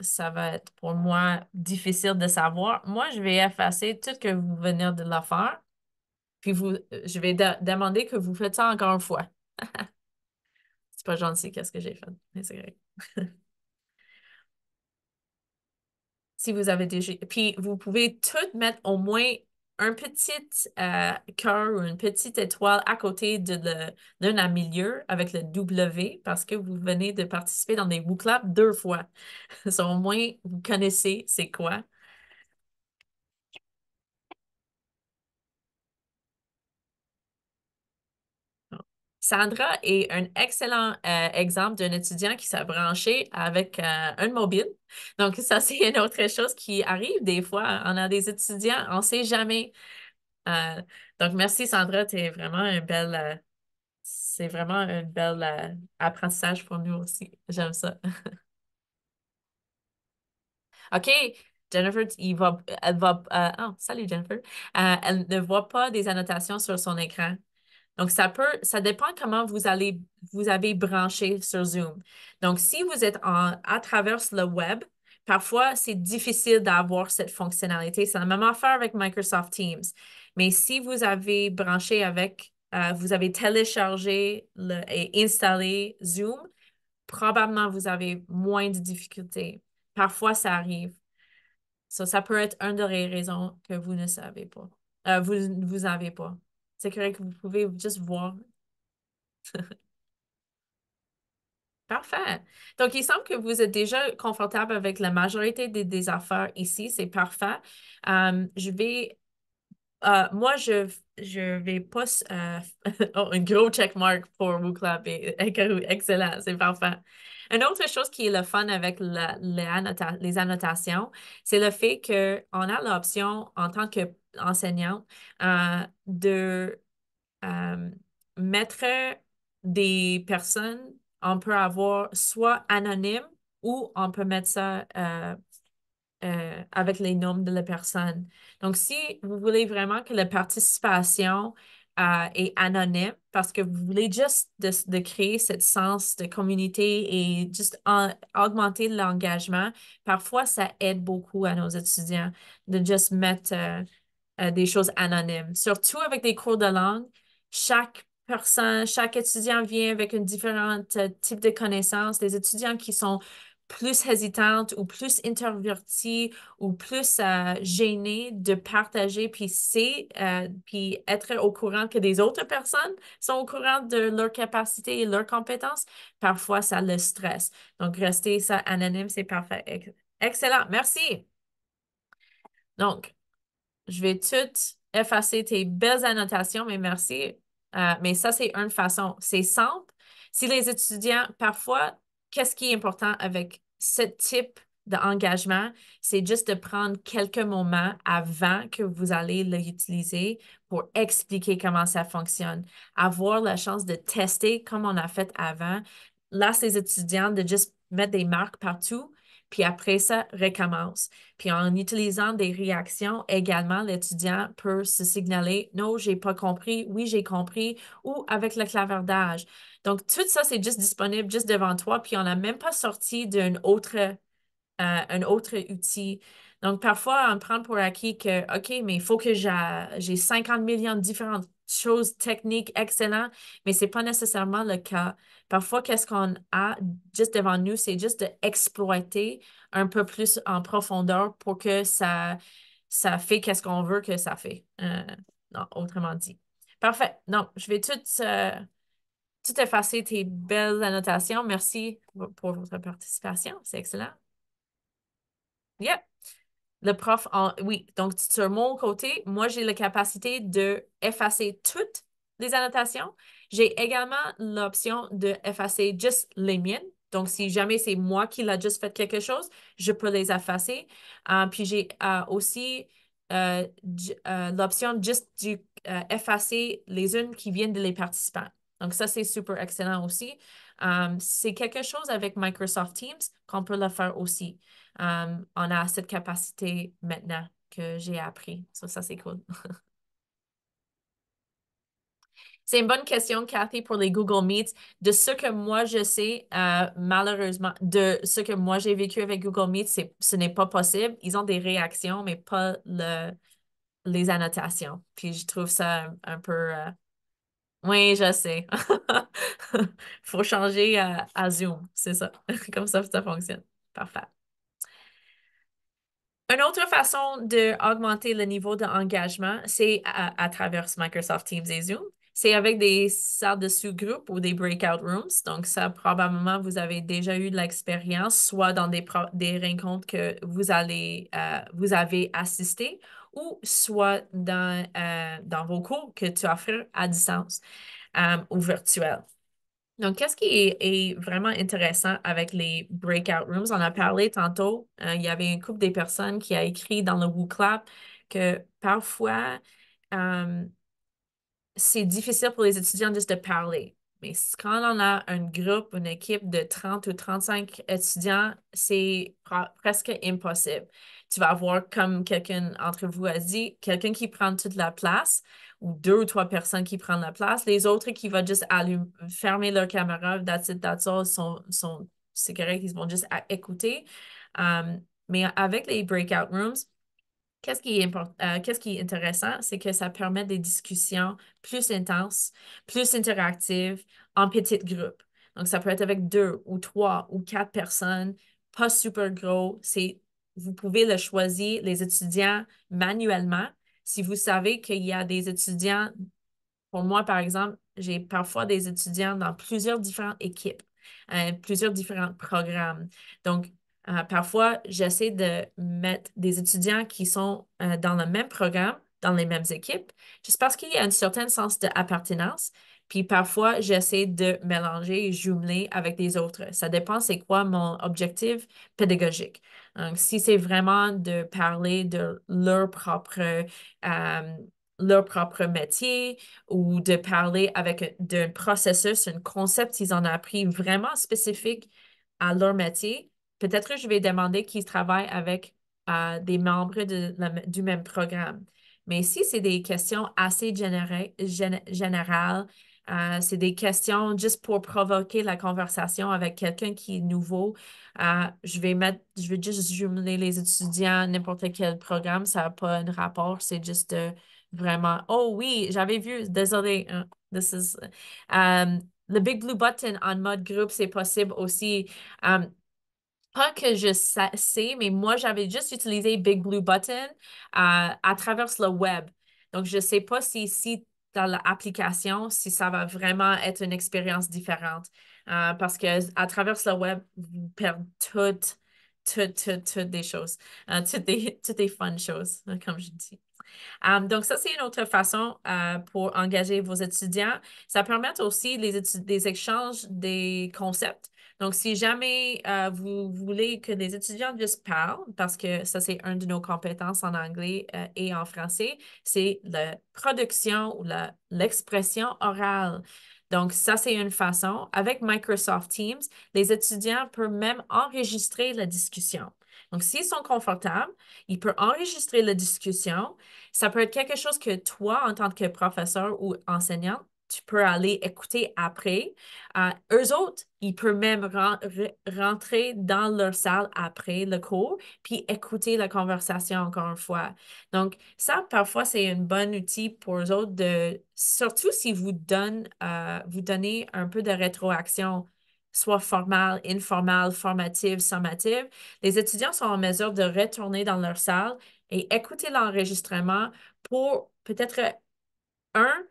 [SPEAKER 2] ça va être pour moi difficile de savoir. Moi, je vais effacer tout ce que vous venez de la faire, puis vous, euh, je vais demander que vous faites ça encore une fois. c'est pas gentil, qu'est-ce que j'ai fait, mais c'est vrai. si vous avez déjà... Puis vous pouvez tout mettre au moins un petit euh, cœur ou une petite étoile à côté d'un à milieu avec le W parce que vous venez de participer dans des WooClap deux fois. au moins, vous connaissez c'est quoi. Sandra est un excellent euh, exemple d'un étudiant qui s'est branché avec euh, un mobile. Donc, ça, c'est une autre chose qui arrive des fois. On a des étudiants, on ne sait jamais. Euh, donc, merci Sandra, tu es vraiment un bel. c'est vraiment un bel apprentissage pour nous aussi. J'aime ça. OK, Jennifer, il va, oh, Jennifer, elle ne voit pas des annotations sur son écran. Donc, ça peut, ça dépend comment vous allez, vous avez branché sur Zoom. Donc, si vous êtes en, à travers le web, parfois, c'est difficile d'avoir cette fonctionnalité. C'est la même affaire avec Microsoft Teams. Mais si vous avez branché avec, euh, vous avez téléchargé et installé Zoom, probablement vous avez moins de difficultés. Parfois, ça arrive. ça peut être une des raisons que vous ne savez pas. Euh, vous n'avez pas. C'est correct, vous pouvez juste voir. Parfait. Donc, il semble que vous êtes déjà confortable avec la majorité des, affaires ici. C'est parfait. Euh, je vais. Euh, moi, je vais pas. Euh, oh, un gros checkmark pour vous clapper. Excellent, c'est parfait. Une autre chose qui est le fun avec les, les annotations, c'est le fait qu'on a l'option en tant que enseignants euh, de euh, mettre des personnes, on peut avoir soit anonyme ou on peut mettre ça euh, avec les noms de la personne. Donc, si vous voulez vraiment que la participation est anonyme, parce que vous voulez juste de, créer ce sens de communauté et juste augmenter l'engagement, parfois ça aide beaucoup à nos étudiants de juste mettre euh, des choses anonymes. Surtout avec des cours de langue, chaque personne, chaque étudiant vient avec un différent euh, type de connaissances. Les étudiants qui sont plus hésitantes ou plus introvertis ou plus euh, gênés de partager, puis c'est, puis être au courant que des autres personnes sont au courant de leurs capacités et leurs compétences, parfois ça le stresse. Donc, rester ça anonyme, c'est parfait. Excellent, merci. Donc, je vais tout effacer tes belles annotations, mais merci. Euh, mais ça, c'est une façon. C'est simple. Si les étudiants, parfois, qu'est-ce qui est important avec ce type d'engagement, c'est juste de prendre quelques moments avant que vous allez l'utiliser pour expliquer comment ça fonctionne. Avoir la chance de tester comme on a fait avant. Là, les étudiants, de juste mettre des marques partout, puis après ça, recommence. Puis en utilisant des réactions, également, l'étudiant peut se signaler non, j'ai pas compris, oui, j'ai compris, ou avec le clavardage. Donc, tout ça, c'est juste disponible juste devant toi, puis on n'a même pas sorti d'un autre, euh, autre outil. Donc, parfois, on prend pour acquis que, OK, mais il faut que j'ai 50 millions de différentes chose technique excellent, mais ce n'est pas nécessairement le cas. Parfois, qu'est-ce qu'on a juste devant nous, c'est juste d'exploiter un peu plus en profondeur pour que ça, ça fait qu'est-ce qu'on veut que ça fait. Euh, non, autrement dit. Parfait. Non, je vais tout, euh, tout effacer tes belles annotations. Merci pour votre participation. C'est excellent. Yep. Le prof, en... oui, donc sur mon côté, moi, j'ai la capacité de effacer toutes les annotations. J'ai également l'option de effacer juste les miennes. Donc, si jamais c'est moi qui l'a juste fait quelque chose, je peux les effacer. Euh, puis, j'ai euh, aussi euh, l'option juste d'effacer effacer les unes qui viennent de les participants. Donc, ça, c'est super excellent aussi. c'est quelque chose avec Microsoft Teams qu'on peut le faire aussi on euh, a cette capacité maintenant que j'ai appris. ça, c'est cool. c'est une bonne question, Cathy, pour les Google Meets. De ce que moi, je sais, euh, malheureusement, de ce que moi, j'ai vécu avec Google Meets, ce n'est pas possible. Ils ont des réactions, mais pas les annotations. Puis je trouve ça un, peu... Euh, oui, je sais. Faut changer à, à Zoom, c'est ça. Comme ça, ça fonctionne. Parfait. Une autre façon d'augmenter le niveau d'engagement, c'est à, travers Microsoft Teams et Zoom. C'est avec des salles de sous-groupes ou des breakout rooms. Donc, ça, probablement, vous avez déjà eu de l'expérience, soit dans des, rencontres que vous, allez, euh, vous avez assisté ou soit dans, euh, dans vos cours que tu offres à distance euh, ou virtuel. Donc, qu'est-ce qui est, vraiment intéressant avec les breakout rooms? On a parlé tantôt, euh, il y avait un couple des personnes qui a écrit dans le WooClap que parfois, euh, c'est difficile pour les étudiants juste de parler. Mais quand on a un groupe, une équipe de 30 ou 35 étudiants, c'est presque impossible. Tu vas avoir, comme quelqu'un entre vous a dit, quelqu'un qui prend toute la place ou deux ou trois personnes qui prennent la place. Les autres qui vont juste allumer, fermer leur caméra, that's it, sont, sont, c'est correct, ils vont juste écouter. Um, mais avec les breakout rooms, Qu'est-ce qui, est euh, qu'est-ce qui est intéressant, c'est que ça permet des discussions plus intenses, plus interactives, en petits groupes. Donc, ça peut être avec deux ou trois ou quatre personnes, pas super gros. C'est, vous pouvez le choisir, les étudiants, manuellement. Si vous savez qu'il y a des étudiants, pour moi, par exemple, j'ai parfois des étudiants dans plusieurs différentes équipes, euh, plusieurs différents programmes. Donc, euh, parfois, j'essaie de mettre des étudiants qui sont euh, dans le même programme, dans les mêmes équipes, juste parce qu'il y a un certain sens d'appartenance. Puis parfois, j'essaie de mélanger et jumeler avec les autres. Ça dépend c'est quoi mon objectif pédagogique. Donc, euh, si c'est vraiment de parler de leur propre euh, leur propre métier ou de parler avec d'un processus, un concept qu'ils ont appris vraiment spécifique à leur métier, peut-être que je vais demander qu'ils travaillent avec euh, des membres du même programme. Mais si c'est des questions assez générales euh, c'est des questions juste pour provoquer la conversation avec quelqu'un qui est nouveau. Euh, je vais mettre, je vais juste jumeler les étudiants, n'importe quel programme, ça n'a pas de rapport, c'est juste euh, vraiment, oh oui, j'avais vu, désolé, hein, this is, le um, Big Blue Button en mode groupe, c'est possible aussi. Um, pas que je sais, mais moi, j'avais juste utilisé Big Blue Button à travers le web. Donc, je ne sais pas si, si dans l'application si ça va vraiment être une expérience différente. Euh, parce que à travers le web, vous perdez toutes, toutes, toutes, toutes des choses, hein, toutes, des, des fun choses, hein, comme je dis. Euh, donc, ça, c'est une autre façon euh, pour engager vos étudiants. Ça permet aussi les, des échanges des concepts donc, si jamais euh, vous voulez que les étudiants juste parlent, parce que ça, c'est une de nos compétences en anglais euh, et en français, c'est la production ou l'expression orale. Donc, ça, c'est une façon. Avec Microsoft Teams, les étudiants peuvent même enregistrer la discussion. Donc, s'ils sont confortables, ils peuvent enregistrer la discussion. Ça peut être quelque chose que toi, en tant que professeur ou enseignant, tu peux aller écouter après. Euh, eux autres, ils peuvent même rentrer dans leur salle après le cours, puis écouter la conversation encore une fois. Donc, ça, parfois, c'est un bon outil pour eux autres, de, surtout si vous, donne, euh, vous donnez un peu de rétroaction soit formale, informale, formative, sommative, les étudiants sont en mesure de retourner dans leur salle et écouter l'enregistrement pour peut-être, un,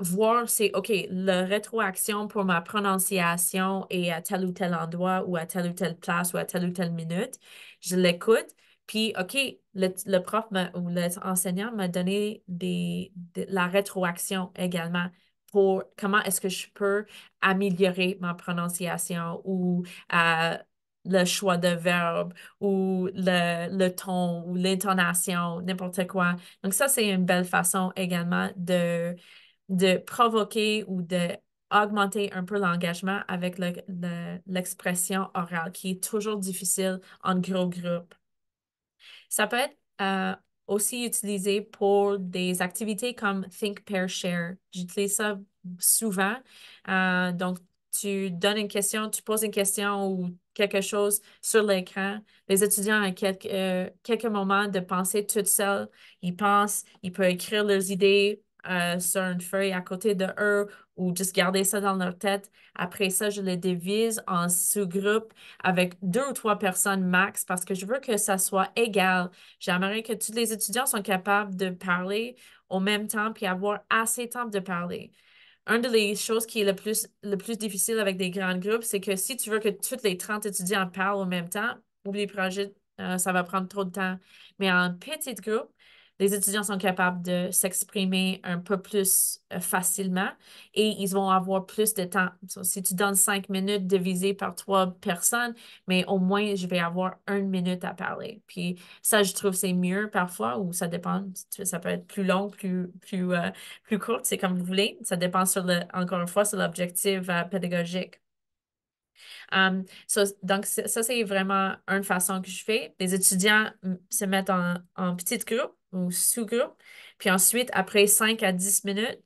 [SPEAKER 2] voir c'est, OK, la rétroaction pour ma prononciation est à tel ou tel endroit ou à telle ou telle place ou à telle ou telle minute. Je l'écoute. Puis, OK, le, prof ou l'enseignant m'a donné des, la rétroaction également pour comment est-ce que je peux améliorer ma prononciation ou euh, le choix de verbe ou le, le ton ou l'intonation, n'importe quoi. Donc ça, c'est une belle façon également de, de provoquer ou d'augmenter un peu l'engagement avec l'expression orale, qui est toujours difficile en gros groupes. Ça peut être euh, aussi utilisé pour des activités comme Think, Pair, Share. J'utilise ça souvent. Euh, donc, tu donnes une question, tu poses une question ou quelque chose sur l'écran. Les étudiants ont quelques, euh, quelques moments de penser toutes seules. Ils pensent, ils peuvent écrire leurs idées, euh, sur une feuille à côté de eux ou juste garder ça dans leur tête. Après ça, je les divise en sous-groupes avec deux ou trois personnes max parce que je veux que ça soit égal. J'aimerais que tous les étudiants soient capables de parler au même temps puis avoir assez de temps de parler. Une de les choses qui est le plus, le plus difficile avec des grands groupes, c'est que si tu veux que tous les 30 étudiants parlent au même temps, oublie le projet, euh, ça va prendre trop de temps. Mais en petit groupe, les étudiants sont capables de s'exprimer un peu plus euh, facilement et ils vont avoir plus de temps. si tu donnes cinq minutes divisées par trois personnes, mais au moins je vais avoir une minute à parler. Puis ça, je trouve c'est mieux parfois ou ça dépend. Ça peut être plus long, plus, plus, euh, plus court, c'est comme vous voulez. Ça dépend sur le, encore une fois sur l'objectif euh, pédagogique. Um, donc, ça, c'est vraiment une façon que je fais. Les étudiants mm, se mettent en, en groupes au sous-groupe. Puis ensuite, après 5 à 10 minutes,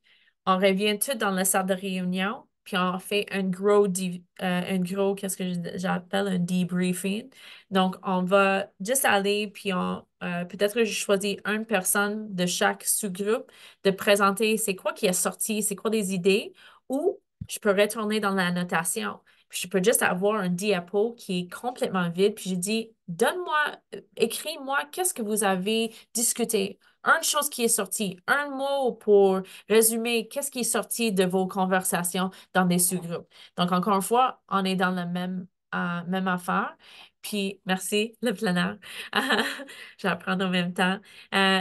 [SPEAKER 2] on revient tout dans la salle de réunion, puis on fait un gros, euh, qu'est-ce que j'appelle un debriefing. Donc, on va juste aller, puis euh, peut-être que je choisis une personne de chaque sous-groupe de présenter c'est quoi qui est sorti, c'est quoi des idées, ou je peux retourner dans la notation je peux juste avoir un diapo qui est complètement vide. Puis je dis, donne-moi, euh, écris-moi qu'est-ce que vous avez discuté. Une chose qui est sortie, un mot pour résumer qu'est-ce qui est sorti de vos conversations dans des sous-groupes. Donc, encore une fois, on est dans la même, euh, même affaire. Puis, merci, le planeur. J'apprends en même temps. Euh,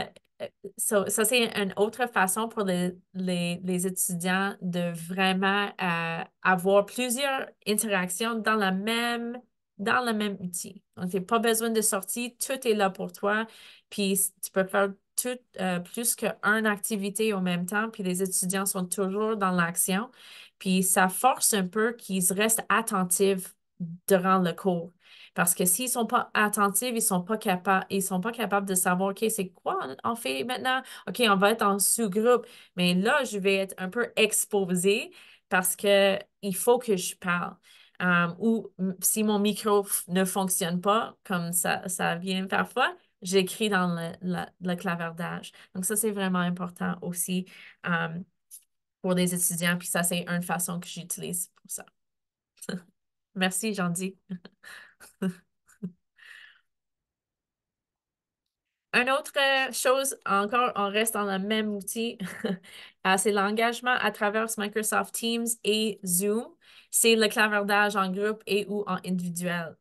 [SPEAKER 2] ça, c'est une autre façon pour les, étudiants de vraiment euh, avoir plusieurs interactions dans la même dans le même outil. Donc, tu n'as pas besoin de sortir tout est là pour toi. Puis, tu peux faire euh, plus qu'une activité en même temps, puis les étudiants sont toujours dans l'action. Puis, ça force un peu qu'ils restent attentifs durant le cours. Parce que s'ils ne sont pas attentifs, ils ne sont, pas capables, sont pas capables de savoir, OK, c'est quoi on fait maintenant? OK, on va être en sous-groupe. Mais là, je vais être un peu exposée parce qu'il faut que je parle. Euh, ou si mon micro ne fonctionne pas, comme ça, ça vient parfois, j'écris dans le, clavardage. Donc, ça, c'est vraiment important aussi euh, pour les étudiants. Puis ça, c'est une façon que j'utilise pour ça. Merci, Jean-Di. Une autre euh, chose, encore, on reste dans le même outil, euh, c'est l'engagement à travers Microsoft Teams et Zoom. C'est le clavardage en groupe et ou en individuel.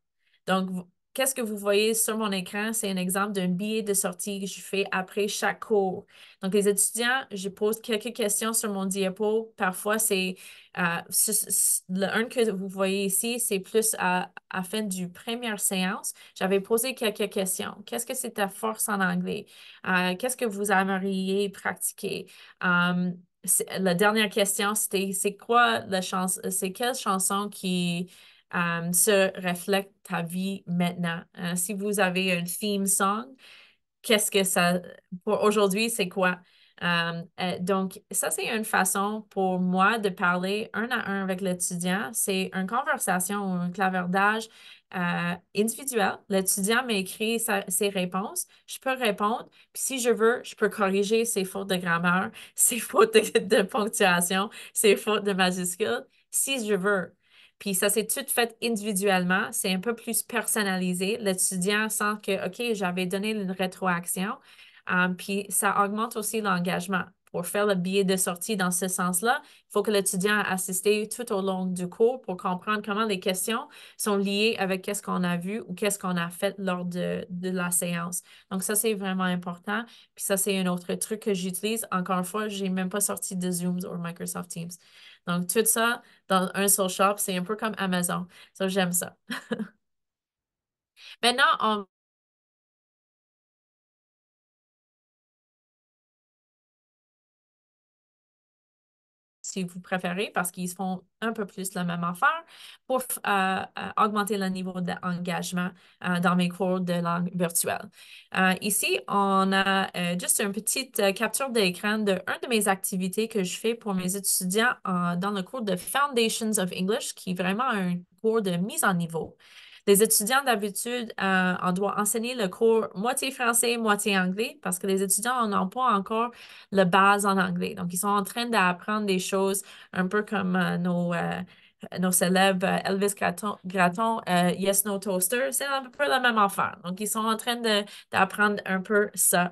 [SPEAKER 2] Donc, Qu'est-ce que vous voyez sur mon écran? C'est un exemple d'un billet de sortie que je fais après chaque cours. Donc, les étudiants, je pose quelques questions sur mon diapo. Parfois, c'est euh, un que vous voyez ici, c'est plus à, la fin du première séance. J'avais posé quelques questions. Qu'est-ce que c'est ta force en anglais? Euh, qu'est-ce que vous aimeriez pratiquer? Um, la dernière question, c'était c'est quoi la chanson, c'est quelle chanson qui euh, se reflète ta vie maintenant. Hein. si vous avez un theme song, qu'est-ce que ça, pour aujourd'hui, c'est quoi? Euh, euh, donc, ça, c'est une façon pour moi de parler un à un avec l'étudiant. C'est une conversation ou un clavardage individuel. L'étudiant m'écrit ses réponses. Je peux répondre. Puis si je veux, je peux corriger ses fautes de grammaire, ses fautes de, de ponctuation, ses fautes de majuscule, si je veux. Puis ça, c'est tout fait individuellement. C'est un peu plus personnalisé. L'étudiant sent que, OK, j'avais donné une rétroaction. Um, puis ça augmente aussi l'engagement. Pour faire le billet de sortie dans ce sens-là, il faut que l'étudiant assiste assisté tout au long du cours pour comprendre comment les questions sont liées avec qu'est-ce qu'on a vu ou qu'est-ce qu'on a fait lors de, la séance. Donc, ça, c'est vraiment important. Puis ça, c'est un autre truc que j'utilise. Encore une fois, je n'ai même pas sorti de Zoom ou Microsoft Teams. Donc, tout ça dans un seul shop, c'est un peu comme Amazon. Donc, j'aime ça. Maintenant, on si vous préférez, parce qu'ils font un peu plus la même affaire, pour euh, euh, augmenter le niveau d'engagement euh, dans mes cours de langue virtuelle. ici, on a juste une petite capture d'écran de de mes activités que je fais pour mes étudiants dans le cours de Foundations of English, qui est vraiment un cours de mise en niveau. Les étudiants, d'habitude, euh, on doit enseigner le cours moitié français, moitié anglais, parce que les étudiants n'ont pas encore la base en anglais. Donc, ils sont en train d'apprendre des choses un peu comme euh, nos, euh, nos célèbres Elvis Graton, Yes No Toaster. C'est un peu la même affaire. Donc, ils sont en train d'apprendre un peu ça.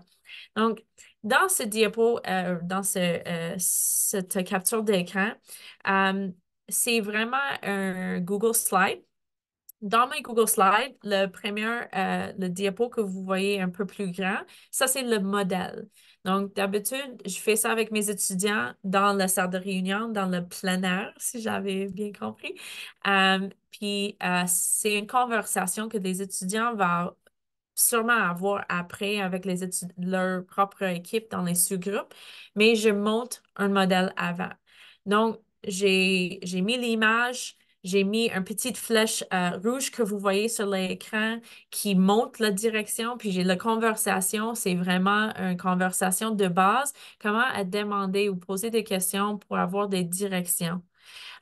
[SPEAKER 2] Donc, dans ce diapo, dans ce, cette capture d'écran, c'est vraiment un Google Slide dans mes Google Slides, le premier, euh, le diapo que vous voyez un peu plus grand, ça, c'est le modèle. Donc, d'habitude, je fais ça avec mes étudiants dans la salle de réunion, dans le plein air, si j'avais bien compris. Euh, puis, euh, c'est une conversation que les étudiants vont sûrement avoir après avec les leur propre équipe dans les sous-groupes, mais je monte un modèle avant. Donc, j'ai mis l'image j'ai mis une petite flèche euh, rouge que vous voyez sur l'écran qui montre la direction, puis j'ai la conversation, c'est vraiment une conversation de base, comment demander ou poser des questions pour avoir des directions.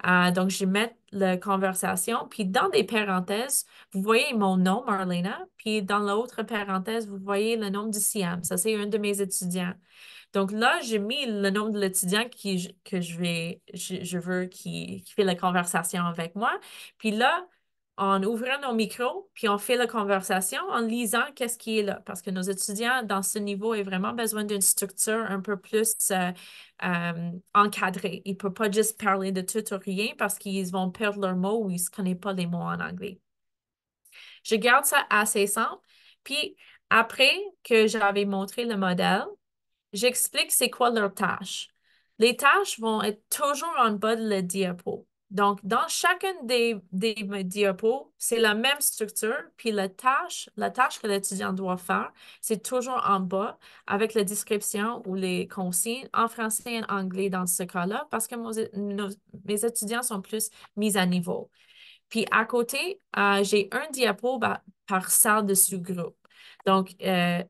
[SPEAKER 2] Euh, donc, je mettre la conversation, puis dans des parenthèses, vous voyez mon nom, Marlena, puis dans l'autre parenthèse, vous voyez le nom du SIAM. Ça, c'est un de mes étudiants. Donc là, j'ai mis le nom de l'étudiant que je, veux qui, qui fait la conversation avec moi. Puis là, en ouvrant nos micros, puis on fait la conversation en lisant qu'est-ce qui est là. Parce que nos étudiants, dans ce niveau, ont vraiment besoin d'une structure un peu plus euh, euh, encadrée. Ils ne peuvent pas juste parler de tout ou rien parce qu'ils vont perdre leurs mots ou ils ne connaissent pas les mots en anglais. Je garde ça assez simple. Puis après que j'avais montré le modèle, J'explique c'est quoi leur tâche. Les tâches vont être toujours en bas de la diapo. Donc, dans chacune des, diapos, c'est la même structure, puis la tâche, la tâche que l'étudiant doit faire, c'est toujours en bas avec la description ou les consignes en français et en anglais dans ce cas-là, parce que mes étudiants sont plus mis à niveau. Puis à côté, euh, j'ai un diapo bah, par salle de sous-groupe. Donc, euh,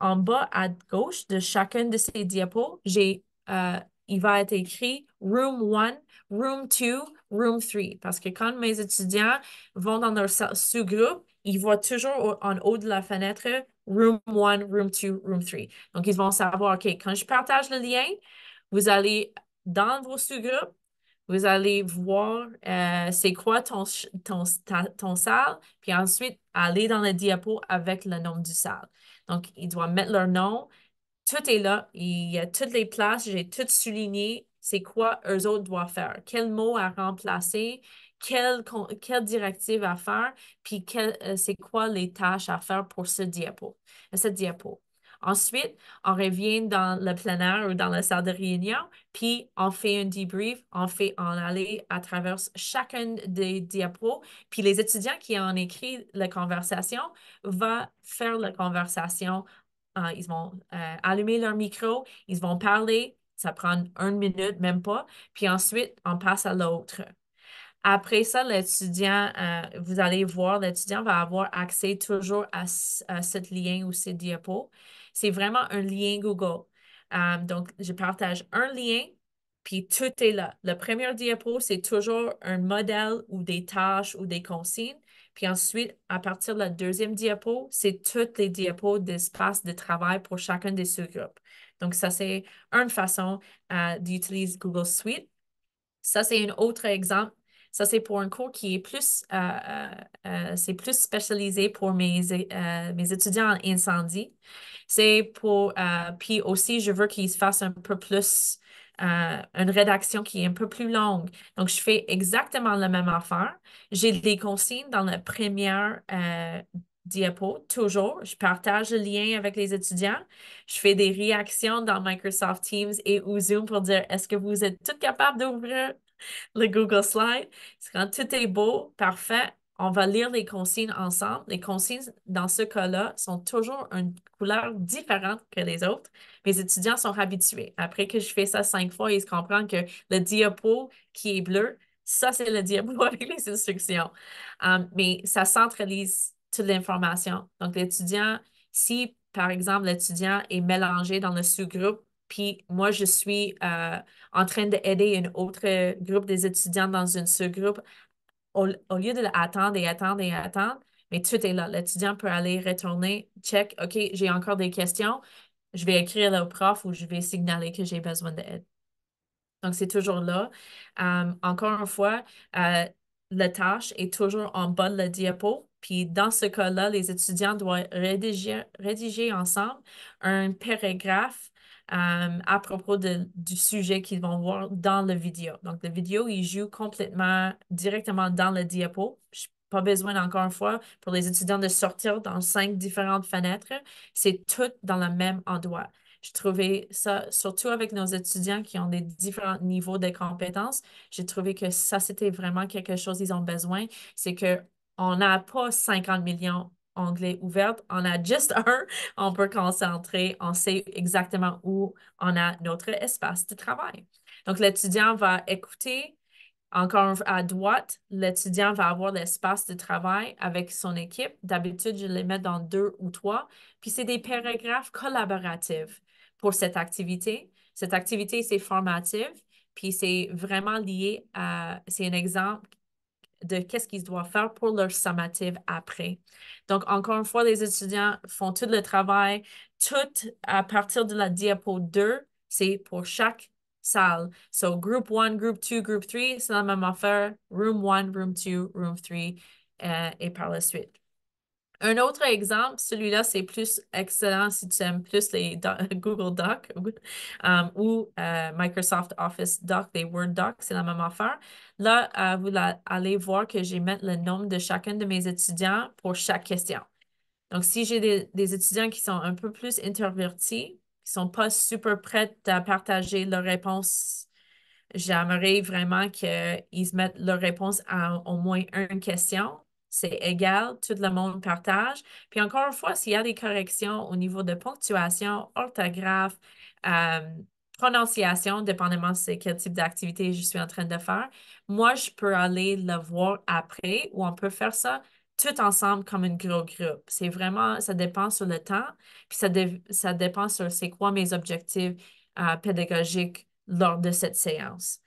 [SPEAKER 2] en bas à gauche de chacun de ces diapos, j'ai, euh, il va être écrit Room 1, Room 2, Room 3. Parce que quand mes étudiants vont dans leur sous-groupe, ils voient toujours en haut de la fenêtre Room 1, Room 2, Room 3. Donc, ils vont savoir, que quand je partage le lien, vous allez dans vos sous-groupes, vous allez voir euh, c'est quoi ton, ton, salle, puis ensuite aller dans le diapo avec le nom du salle. Donc, ils doivent mettre leur nom. Tout est là. Il y a toutes les places. J'ai tout souligné. C'est quoi eux autres doivent faire? Quel mot à remplacer? Quelle, directive à faire, puis euh, c'est quoi les tâches à faire pour ce diapo, cette diapo. Ensuite, on revient dans le plénière ou dans la salle de réunion, puis on fait un debrief, on fait en aller à travers chacun des diapos, puis les étudiants qui ont écrit la conversation vont faire la conversation. Hein, ils vont euh, allumer leur micro, ils vont parler, ça prend une minute, même pas, puis ensuite, on passe à l'autre. Après ça, l'étudiant, euh, vous allez voir, l'étudiant va avoir accès toujours à, à ce lien ou ces diapos. C'est vraiment un lien Google. Euh, donc, je partage un lien, puis tout est là. Le premier diapo, c'est toujours un modèle ou des tâches ou des consignes. Puis ensuite, à partir de la deuxième diapo, c'est toutes les diapos d'espace de travail pour chacun des sous-groupes. Donc, ça, c'est une façon euh, d'utiliser Google Suite. Ça, c'est un autre exemple ça, c'est pour un cours qui est plus, euh, euh, euh, c'est plus spécialisé pour mes, mes étudiants en incendie. C'est pour, puis aussi, je veux qu'ils fassent un peu plus, une rédaction qui est un peu plus longue. Donc, je fais exactement la même affaire. J'ai des consignes dans la première diapo, toujours. Je partage le lien avec les étudiants. Je fais des réactions dans Microsoft Teams et ou Zoom pour dire est-ce que vous êtes toutes capables d'ouvrir le Google Slide. quand tout est beau, parfait, on va lire les consignes ensemble. Les consignes, dans ce cas-là, sont toujours une couleur différente que les autres. Mes étudiants sont habitués. Après que je fais ça cinq fois, ils comprennent que le diapo qui est bleu, ça, c'est le diapo avec les instructions. Um, mais ça centralise toute l'information. Donc, l'étudiant, si, par exemple, l'étudiant est mélangé dans le sous-groupe puis moi, je suis euh, en train d'aider un autre euh, groupe des étudiants dans un sous-groupe. Au, lieu de l'attendre et attendre et attendre, mais tout est là. L'étudiant peut aller retourner, check, OK, j'ai encore des questions. Je vais écrire au prof ou je vais signaler que j'ai besoin d'aide. Donc, c'est toujours là. Euh, encore une fois, la tâche est toujours en bas de la diapo. Puis dans ce cas-là, les étudiants doivent rédiger, rédiger ensemble un paragraphe euh, à propos de, du sujet qu'ils vont voir dans la vidéo. Donc, la vidéo, il joue complètement directement dans le diapo. Je Pas besoin, encore une fois, pour les étudiants de sortir dans cinq différentes fenêtres. C'est tout dans le même endroit. J'ai trouvé ça, surtout avec nos étudiants qui ont des différents niveaux de compétences, j'ai trouvé que ça, c'était vraiment quelque chose qu'ils ont besoin. C'est que on n'a pas 50 millions anglais ouverte, on a juste un, on peut concentrer, on sait exactement où on a notre espace de travail. Donc, l'étudiant va écouter. Encore à droite, l'étudiant va avoir l'espace de travail avec son équipe. D'habitude, je les mets dans deux ou trois. Puis, c'est des paragraphes collaboratifs pour cette activité. Cette activité, c'est formative. Puis, c'est vraiment lié à, c'est un exemple de qu'est-ce qu'ils doivent faire pour leur summative après. Donc, encore une fois, les étudiants font tout le travail, tout à partir de la diapo 2, c'est pour chaque salle. So, groupe 1, groupe 2, groupe 3, c'est la même affaire, room 1, room 2, room 3, euh, et par la suite. Un autre exemple, celui-là, c'est plus excellent si tu aimes plus les Google Docs um, ou euh, Microsoft Office Docs, les Word Docs, c'est la même affaire. Là, euh, vous allez voir que j'ai mis le nombre de chacun de mes étudiants pour chaque question. Donc, si j'ai des, étudiants qui sont un peu plus introvertis, qui sont pas super prêts à partager leurs réponses, j'aimerais vraiment qu'ils mettent leurs réponses à au moins une question c'est égal, tout le monde partage. Puis encore une fois, s'il y a des corrections au niveau de ponctuation, orthographe, euh, prononciation, dépendamment de quel type d'activité je suis en train de faire, moi, je peux aller le voir après ou on peut faire ça tout ensemble comme un gros groupe. C'est vraiment, ça dépend sur le temps, puis ça, dépend sur c'est quoi mes objectifs euh, pédagogiques lors de cette séance.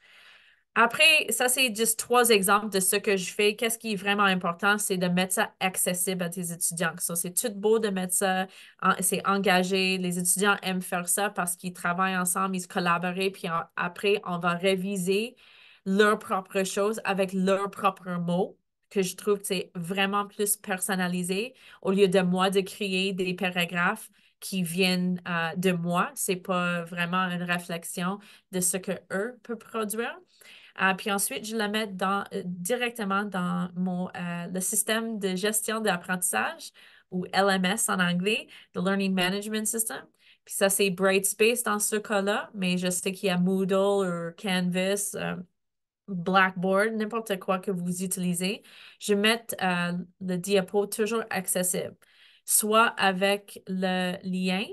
[SPEAKER 2] Après, ça, c'est juste trois exemples de ce que je fais. Qu'est-ce qui est vraiment important, c'est de mettre ça accessible à tes étudiants. c'est tout beau de mettre ça, c'est engagé. Les étudiants aiment faire ça parce qu'ils travaillent ensemble, ils collaborent, puis après, on va réviser leurs propres choses avec leurs propres mots que je trouve que c'est vraiment plus personnalisé au lieu de moi de créer des paragraphes qui viennent euh, de moi. C'est pas vraiment une réflexion de ce que eux peuvent produire. Ah, puis ensuite, je la mets euh, directement dans mon, euh, le système de gestion d'apprentissage, ou LMS en anglais, the Learning Management System. Puis ça, c'est Brightspace dans ce cas-là, mais je sais qu'il y a Moodle ou Canvas, euh, Blackboard, n'importe quoi que vous utilisez. Je mets le diapo toujours accessible, soit avec le lien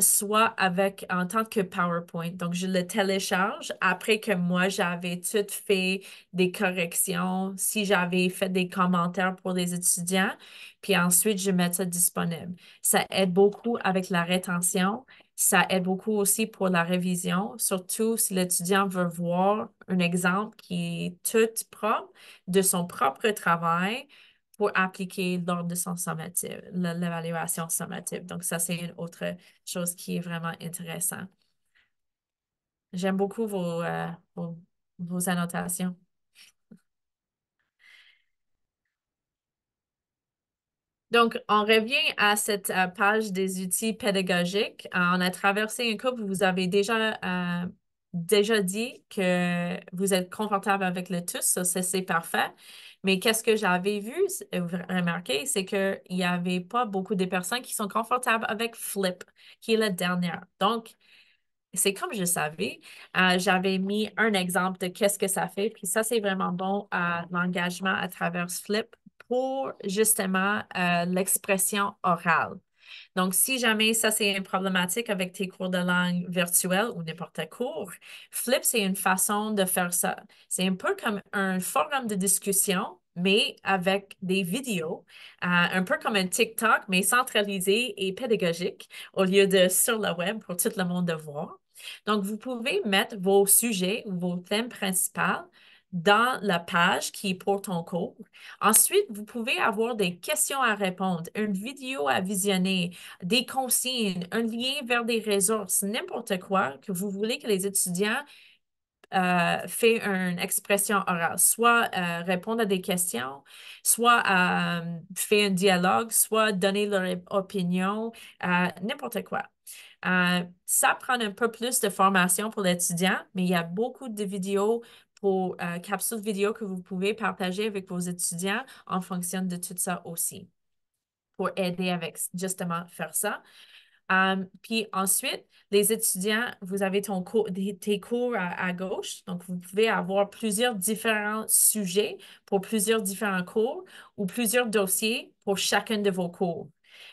[SPEAKER 2] soit avec en tant que PowerPoint. Donc, je le télécharge après que moi, j'avais tout fait des corrections, si j'avais fait des commentaires pour les étudiants, puis ensuite, je mets ça disponible. Ça aide beaucoup avec la rétention. Ça aide beaucoup aussi pour la révision, surtout si l'étudiant veut voir un exemple qui est tout propre de son propre travail, pour appliquer l'ordre de son sommative, l'évaluation sommative. Donc, ça, c'est une autre chose qui est vraiment intéressante. J'aime beaucoup euh, vos, annotations. Donc, on revient à cette euh, page des outils pédagogiques. Euh, on a traversé un couple, vous avez déjà déjà dit que vous êtes confortable avec le tous, ça c'est parfait. Mais qu'est-ce que j'avais vu, euh, remarqué, c'est qu'il n'y avait pas beaucoup de personnes qui sont confortables avec Flip, qui est la dernière. Donc, c'est comme je savais. Euh, j'avais mis un exemple de qu'est-ce que ça fait. Puis ça, c'est vraiment bon à euh, l'engagement à travers Flip pour justement l'expression orale. Donc, si jamais ça, c'est une problématique avec tes cours de langue virtuelle ou n'importe cours, Flip, c'est une façon de faire ça. C'est un peu comme un forum de discussion mais avec des vidéos, euh, un peu comme un TikTok, mais centralisé et pédagogique, au lieu de sur le web pour tout le monde de voir. Donc, vous pouvez mettre vos sujets ou vos thèmes principaux dans la page qui est pour ton cours. Ensuite, vous pouvez avoir des questions à répondre, une vidéo à visionner, des consignes, un lien vers des ressources, n'importe quoi que vous voulez que les étudiants euh, fassent une expression orale, soit euh, répondre à des questions, soit euh, faire un dialogue, soit donner leur opinion, n'importe quoi. ça prend un peu plus de formation pour l'étudiant, mais il y a beaucoup de vidéos, pour euh, capsules vidéo que vous pouvez partager avec vos étudiants en fonction de tout ça aussi pour aider avec justement faire ça. puis ensuite, les étudiants, vous avez ton cours, tes cours à, à, gauche, donc vous pouvez avoir plusieurs différents sujets pour plusieurs différents cours ou plusieurs dossiers pour chacun de vos cours.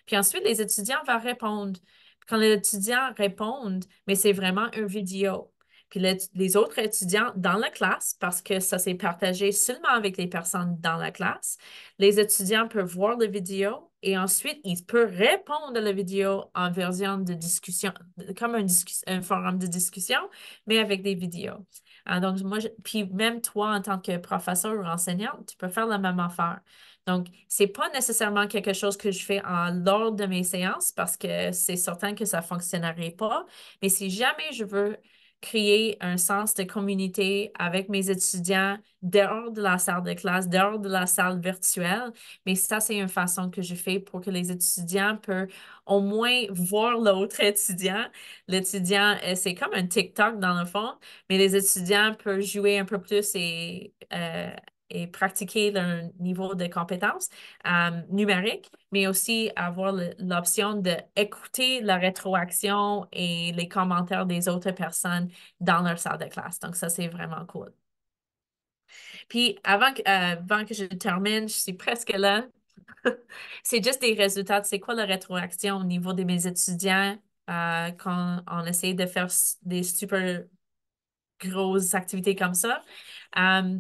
[SPEAKER 2] Puis ensuite, les étudiants vont répondre. Quand les étudiants répondent, mais c'est vraiment une vidéo puis les autres étudiants dans la classe, parce que ça s'est partagé seulement avec les personnes dans la classe. Les étudiants peuvent voir la vidéo et ensuite, ils peuvent répondre à la vidéo en version de discussion, comme un, forum de discussion, mais avec des vidéos. Ah, donc, moi, puis même toi, en tant que professeur ou enseignante, tu peux faire la même affaire. Donc, ce n'est pas nécessairement quelque chose que je fais en l'ordre de mes séances parce que c'est certain que ça ne fonctionnerait pas. Mais si jamais je veux créer un sens de communauté avec mes étudiants dehors de la salle de classe, dehors de la salle virtuelle. Mais ça, c'est une façon que je fais pour que les étudiants puissent au moins voir l'autre étudiant. L'étudiant, euh, c'est comme un TikTok dans le fond, mais les étudiants peuvent jouer un peu plus et euh, et pratiquer leur niveau de compétences euh, numériques, mais aussi avoir l'option d'écouter la rétroaction et les commentaires des autres personnes dans leur salle de classe. Donc, ça, c'est vraiment cool. Puis, avant que, euh, avant que je termine, je suis presque là. c'est juste des résultats. C'est quoi la rétroaction au niveau de mes étudiants euh, quand on essaie de faire des super grosses activités comme ça? Euh,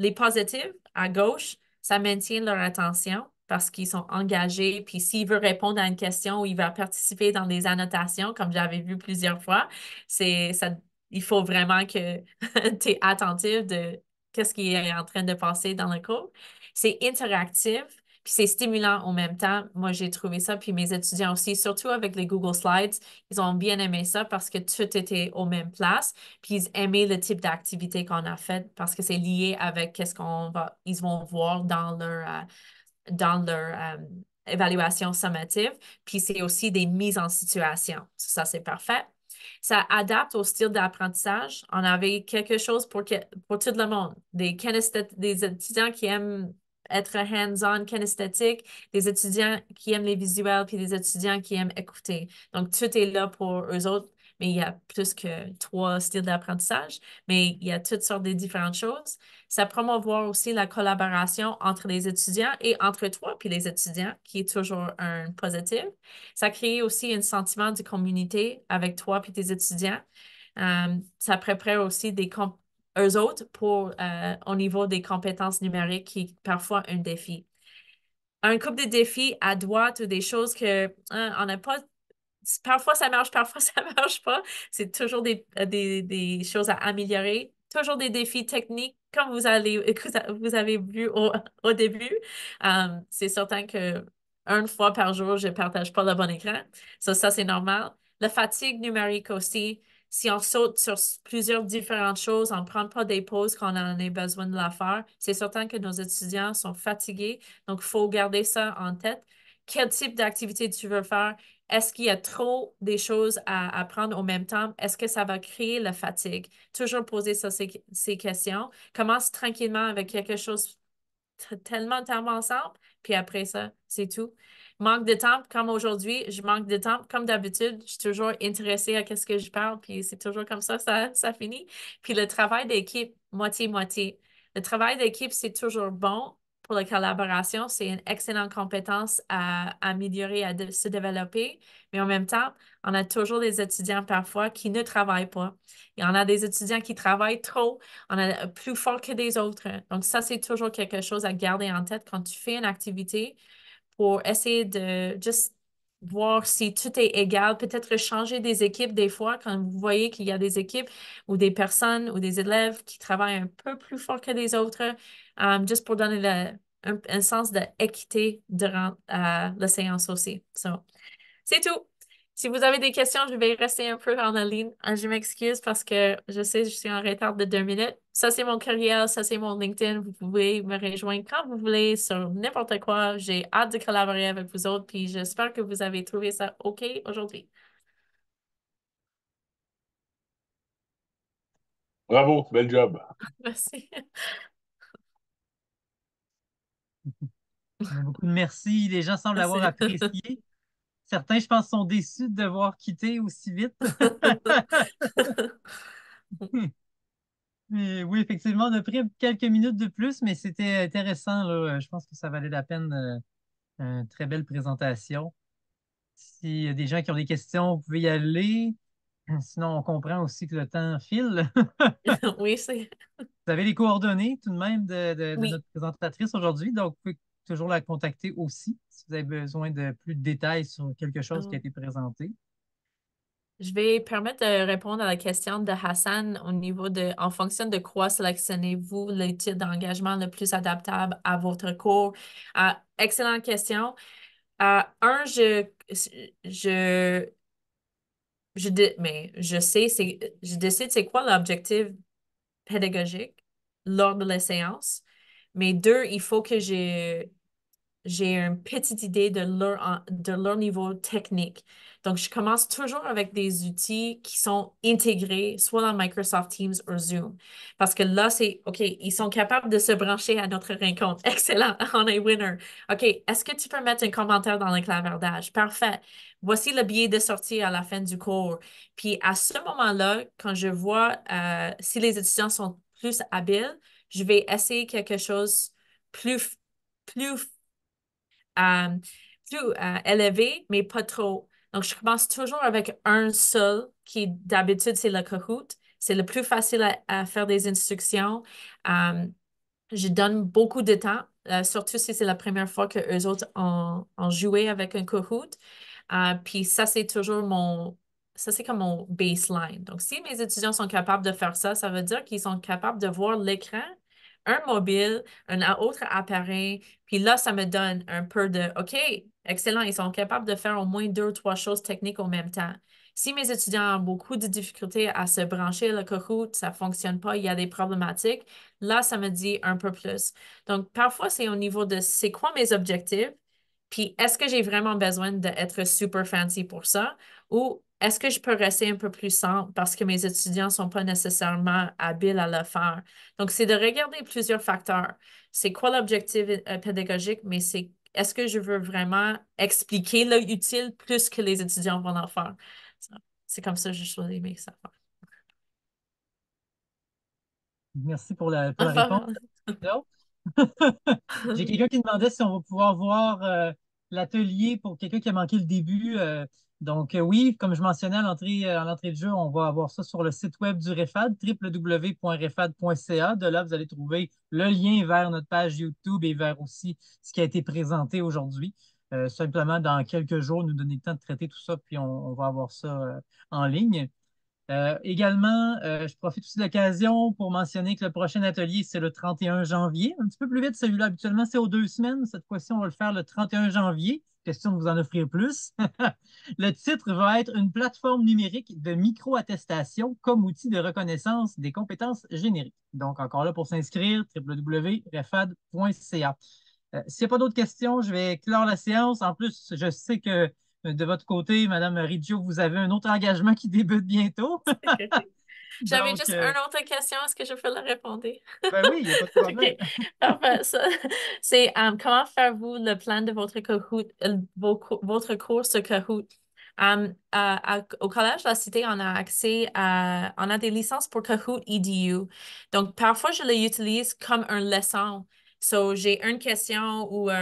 [SPEAKER 2] les positives, à gauche, ça maintient leur attention parce qu'ils sont engagés. Puis s'il veut répondre à une question ou il va participer dans des annotations, comme j'avais vu plusieurs fois, c'est ça, il faut vraiment que tu es attentif de qu'est-ce qui est en train de passer dans le cours. C'est interactif c'est stimulant en même temps. Moi, j'ai trouvé ça. Puis mes étudiants aussi, surtout avec les Google Slides, ils ont bien aimé ça parce que tout était aux mêmes places. Puis ils aimaient le type d'activité qu'on a fait parce que c'est lié avec qu'est-ce qu'on va, ils vont voir dans leur, euh, dans leur euh, évaluation sommative. Puis c'est aussi des mises en situation. Ça, c'est parfait. Ça adapte au style d'apprentissage. On avait quelque chose pour, pour tout le monde. Des, des étudiants qui aiment être hands-on, kinesthétique, des étudiants qui aiment les visuels, puis des étudiants qui aiment écouter. Donc, tout est là pour eux autres, mais il y a plus que trois styles d'apprentissage, mais il y a toutes sortes de différentes choses. Ça promouvoir aussi la collaboration entre les étudiants et entre toi puis les étudiants, qui est toujours un positif. Ça crée aussi un sentiment de communauté avec toi puis tes étudiants. Euh, ça prépare aussi des, compétences eux autres pour, euh, au niveau des compétences numériques qui est parfois un défi. Un couple de défis à droite ou des choses que hein, on n'a pas. Parfois ça marche, parfois ça ne marche pas. C'est toujours des, euh, des, des, choses à améliorer. Toujours des défis techniques, comme vous, allez, vous avez vu au, début. Euh, c'est certain que une fois par jour, je ne partage pas le bon écran. ça, c'est normal. La fatigue numérique aussi, si on saute sur plusieurs différentes choses, on ne prend pas des pauses quand on en a besoin de la faire, c'est certain que nos étudiants sont fatigués. Donc, il faut garder ça en tête. Quel type d'activité tu veux faire? Est-ce qu'il y a trop des choses à apprendre au même temps? Est-ce que ça va créer la fatigue? Toujours poser ces, ces questions. Commence tranquillement avec quelque chose tellement, tellement simple, puis après ça, c'est tout manque de temps comme aujourd'hui, je manque de temps comme d'habitude. Je suis toujours intéressée à ce que je parle, puis c'est toujours comme ça, ça, ça finit. Puis le travail d'équipe, moitié-moitié. Le travail d'équipe, c'est toujours bon pour la collaboration. C'est une excellente compétence à, améliorer, à se développer. Mais en même temps, on a toujours des étudiants parfois qui ne travaillent pas. Et on a des étudiants qui travaillent trop, on a plus fort que des autres. Donc ça, c'est toujours quelque chose à garder en tête quand tu fais une activité pour essayer de juste voir si tout est égal, peut-être changer des équipes des fois quand vous voyez qu'il y a des équipes ou des personnes ou des élèves qui travaillent un peu plus fort que les autres, um, juste pour donner un, sens sens d'équité durant euh, la séance aussi. So, c'est tout. Si vous avez des questions, je vais rester un peu en ligne. Ah, je m'excuse parce que je sais que je suis en retard de deux minutes. Ça, c'est mon courriel, ça, c'est mon LinkedIn. Vous pouvez me rejoindre quand vous voulez sur n'importe quoi. J'ai hâte de collaborer avec vous autres, puis j'espère que vous avez trouvé ça OK aujourd'hui.
[SPEAKER 1] Bravo, bel job.
[SPEAKER 2] Merci.
[SPEAKER 1] Beaucoup merci. Les gens semblent avoir apprécié. Certains, je pense, sont déçus de devoir quitter aussi vite. oui, effectivement, on a pris quelques minutes de plus, mais c'était intéressant. Euh, je pense que ça valait la peine. Euh, une très belle présentation. S'il y a des gens qui ont des questions, vous pouvez y aller. Sinon, on comprend aussi que le temps file.
[SPEAKER 2] oui, c'est.
[SPEAKER 1] Vous avez les coordonnées tout de même de, notre présentatrice aujourd'hui, donc toujours la contacter aussi si vous avez besoin de plus de détails sur quelque chose qui a mm. été présenté.
[SPEAKER 2] Je vais permettre de répondre à la question de Hassan au niveau de, en fonction de quoi sélectionnez-vous le type d'engagement le plus adaptable à votre cours? Ah, excellente question. Ah, un, je, je, je, mais je sais, c'est je décide c'est quoi l'objectif pédagogique lors de la séance. Mais deux, il faut que j'ai j'ai une petite idée de leur, de leur niveau technique. Donc, je commence toujours avec des outils qui sont intégrés, soit dans Microsoft Teams ou Zoom. Parce que là, c'est OK, ils sont capables de se brancher à notre rencontre. Excellent, on est winner. OK, est-ce que tu peux mettre un commentaire dans le clavardage? Parfait. Voici le billet de sortie à la fin du cours. Puis à ce moment-là, quand je vois euh, si les étudiants sont plus habiles, je vais essayer quelque chose plus, plus, euh, plus euh, élevé, mais pas trop. Donc, je commence toujours avec un seul, qui d'habitude, c'est le Kahoot. C'est le plus facile à, faire des instructions. Euh, je donne beaucoup de temps, surtout si c'est la première fois que eux autres ont, joué avec un Kahoot. puis ça, c'est toujours mon... Ça, c'est comme mon baseline. Donc, si mes étudiants sont capables de faire ça, ça veut dire qu'ils sont capables de voir l'écran un mobile, un autre appareil. Puis là, ça me donne un peu de OK, excellent, ils sont capables de faire au moins deux ou trois choses techniques en même temps. Si mes étudiants ont beaucoup de difficultés à se brancher le coco, ça ne fonctionne pas, il y a des problématiques, là, ça me dit un peu plus. Donc, parfois, c'est au niveau de c'est quoi mes objectifs, puis est-ce que j'ai vraiment besoin d'être super fancy pour ça, ou est-ce que je peux rester un peu plus simple parce que mes étudiants ne sont pas nécessairement habiles à le faire? Donc, c'est de regarder plusieurs facteurs. C'est quoi l'objectif euh, pédagogique, mais c'est est-ce que je veux vraiment expliquer l'utile plus que les étudiants vont en faire? C'est comme ça que je choisis mes savoirs.
[SPEAKER 1] Merci pour la, réponse.
[SPEAKER 2] J'ai quelqu'un qui
[SPEAKER 1] demandait si on va pouvoir voir euh, l'atelier pour quelqu'un qui a manqué le début. Euh, donc euh, oui, comme je mentionnais à l'entrée, euh, à de jeu, on va avoir ça sur le site web du REFAD, www.refad.ca. De là, vous allez trouver le lien vers notre page YouTube et vers aussi ce qui a été présenté aujourd'hui. Euh, simplement, dans quelques jours, nous donner le temps de traiter tout ça, puis on, va avoir ça en ligne. également, je profite aussi de l'occasion pour mentionner que le prochain atelier, c'est le 31 janvier. Un petit peu plus vite, celui-là, habituellement, c'est aux deux semaines. Cette fois-ci, on va le faire le 31 janvier question de vous en offrir plus. le titre va être Une plateforme numérique de micro-attestation comme outil de reconnaissance des compétences génériques. Donc, encore là pour s'inscrire, www.refad.ca. Euh, s'il n'y a pas d'autres questions, je vais clore la séance. En plus, je sais que euh, de votre côté, Madame Riggio, vous avez un autre engagement qui débute bientôt.
[SPEAKER 2] J'avais juste euh, une autre question. Est-ce que je peux la répondre? ben oui, il n'y a pas de problème. c'est um, comment faire vous le plan de votre, euh, Kahoot, votre course Kahoot? au collège, de la cité, on a accès à, on a des licences pour Kahoot EDU. Donc, parfois, je les utilise comme un leçon. So, j'ai une question ou un,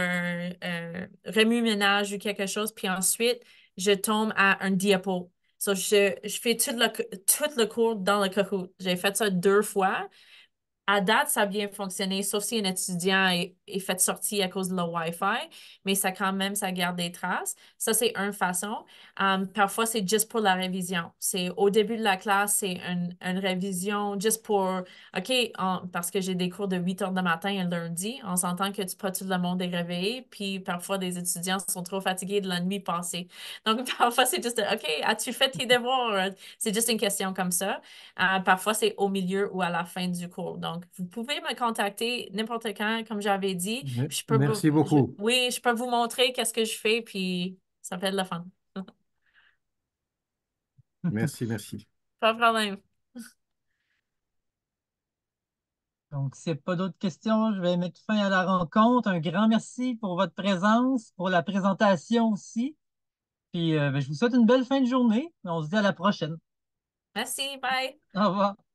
[SPEAKER 2] un euh, remue-ménage ou quelque chose, puis ensuite, je tombe à un diapo. So, je, fais tout le, tout le cours dans le Kahoot, J'ai fait ça deux fois. À date, ça a bien fonctionné, sauf si un étudiant est, fait sortir à cause de la Wi-Fi, mais ça quand même, ça garde des traces. Ça, c'est une façon. Hum, parfois, c'est juste pour la révision. C'est au début de la classe, c'est une, une, révision juste pour, OK, parce que j'ai des cours de 8 heures de matin un lundi, on s'entend que tu, pas tout le monde est réveillé, puis parfois, des étudiants sont trop fatigués de la nuit passée. Donc, parfois, c'est juste, OK, as-tu fait tes devoirs? C'est juste une question comme ça. Hum, parfois, c'est au milieu ou à la fin du cours. Donc, donc, vous pouvez me contacter n'importe quand, comme j'avais dit. Mhm. Merci beaucoup. oui, je peux vous montrer qu'est-ce que je fais, puis ça fait être la fun.
[SPEAKER 1] merci, merci.
[SPEAKER 2] Pas de problème.
[SPEAKER 1] Donc, s'il n'y a pas d'autres questions, je vais mettre fin à la rencontre. Un grand merci pour votre présence, pour la présentation aussi. Puis, euh, ben, je vous souhaite une belle fin de journée. On se dit à la prochaine.
[SPEAKER 2] Merci, bye.
[SPEAKER 1] Au revoir.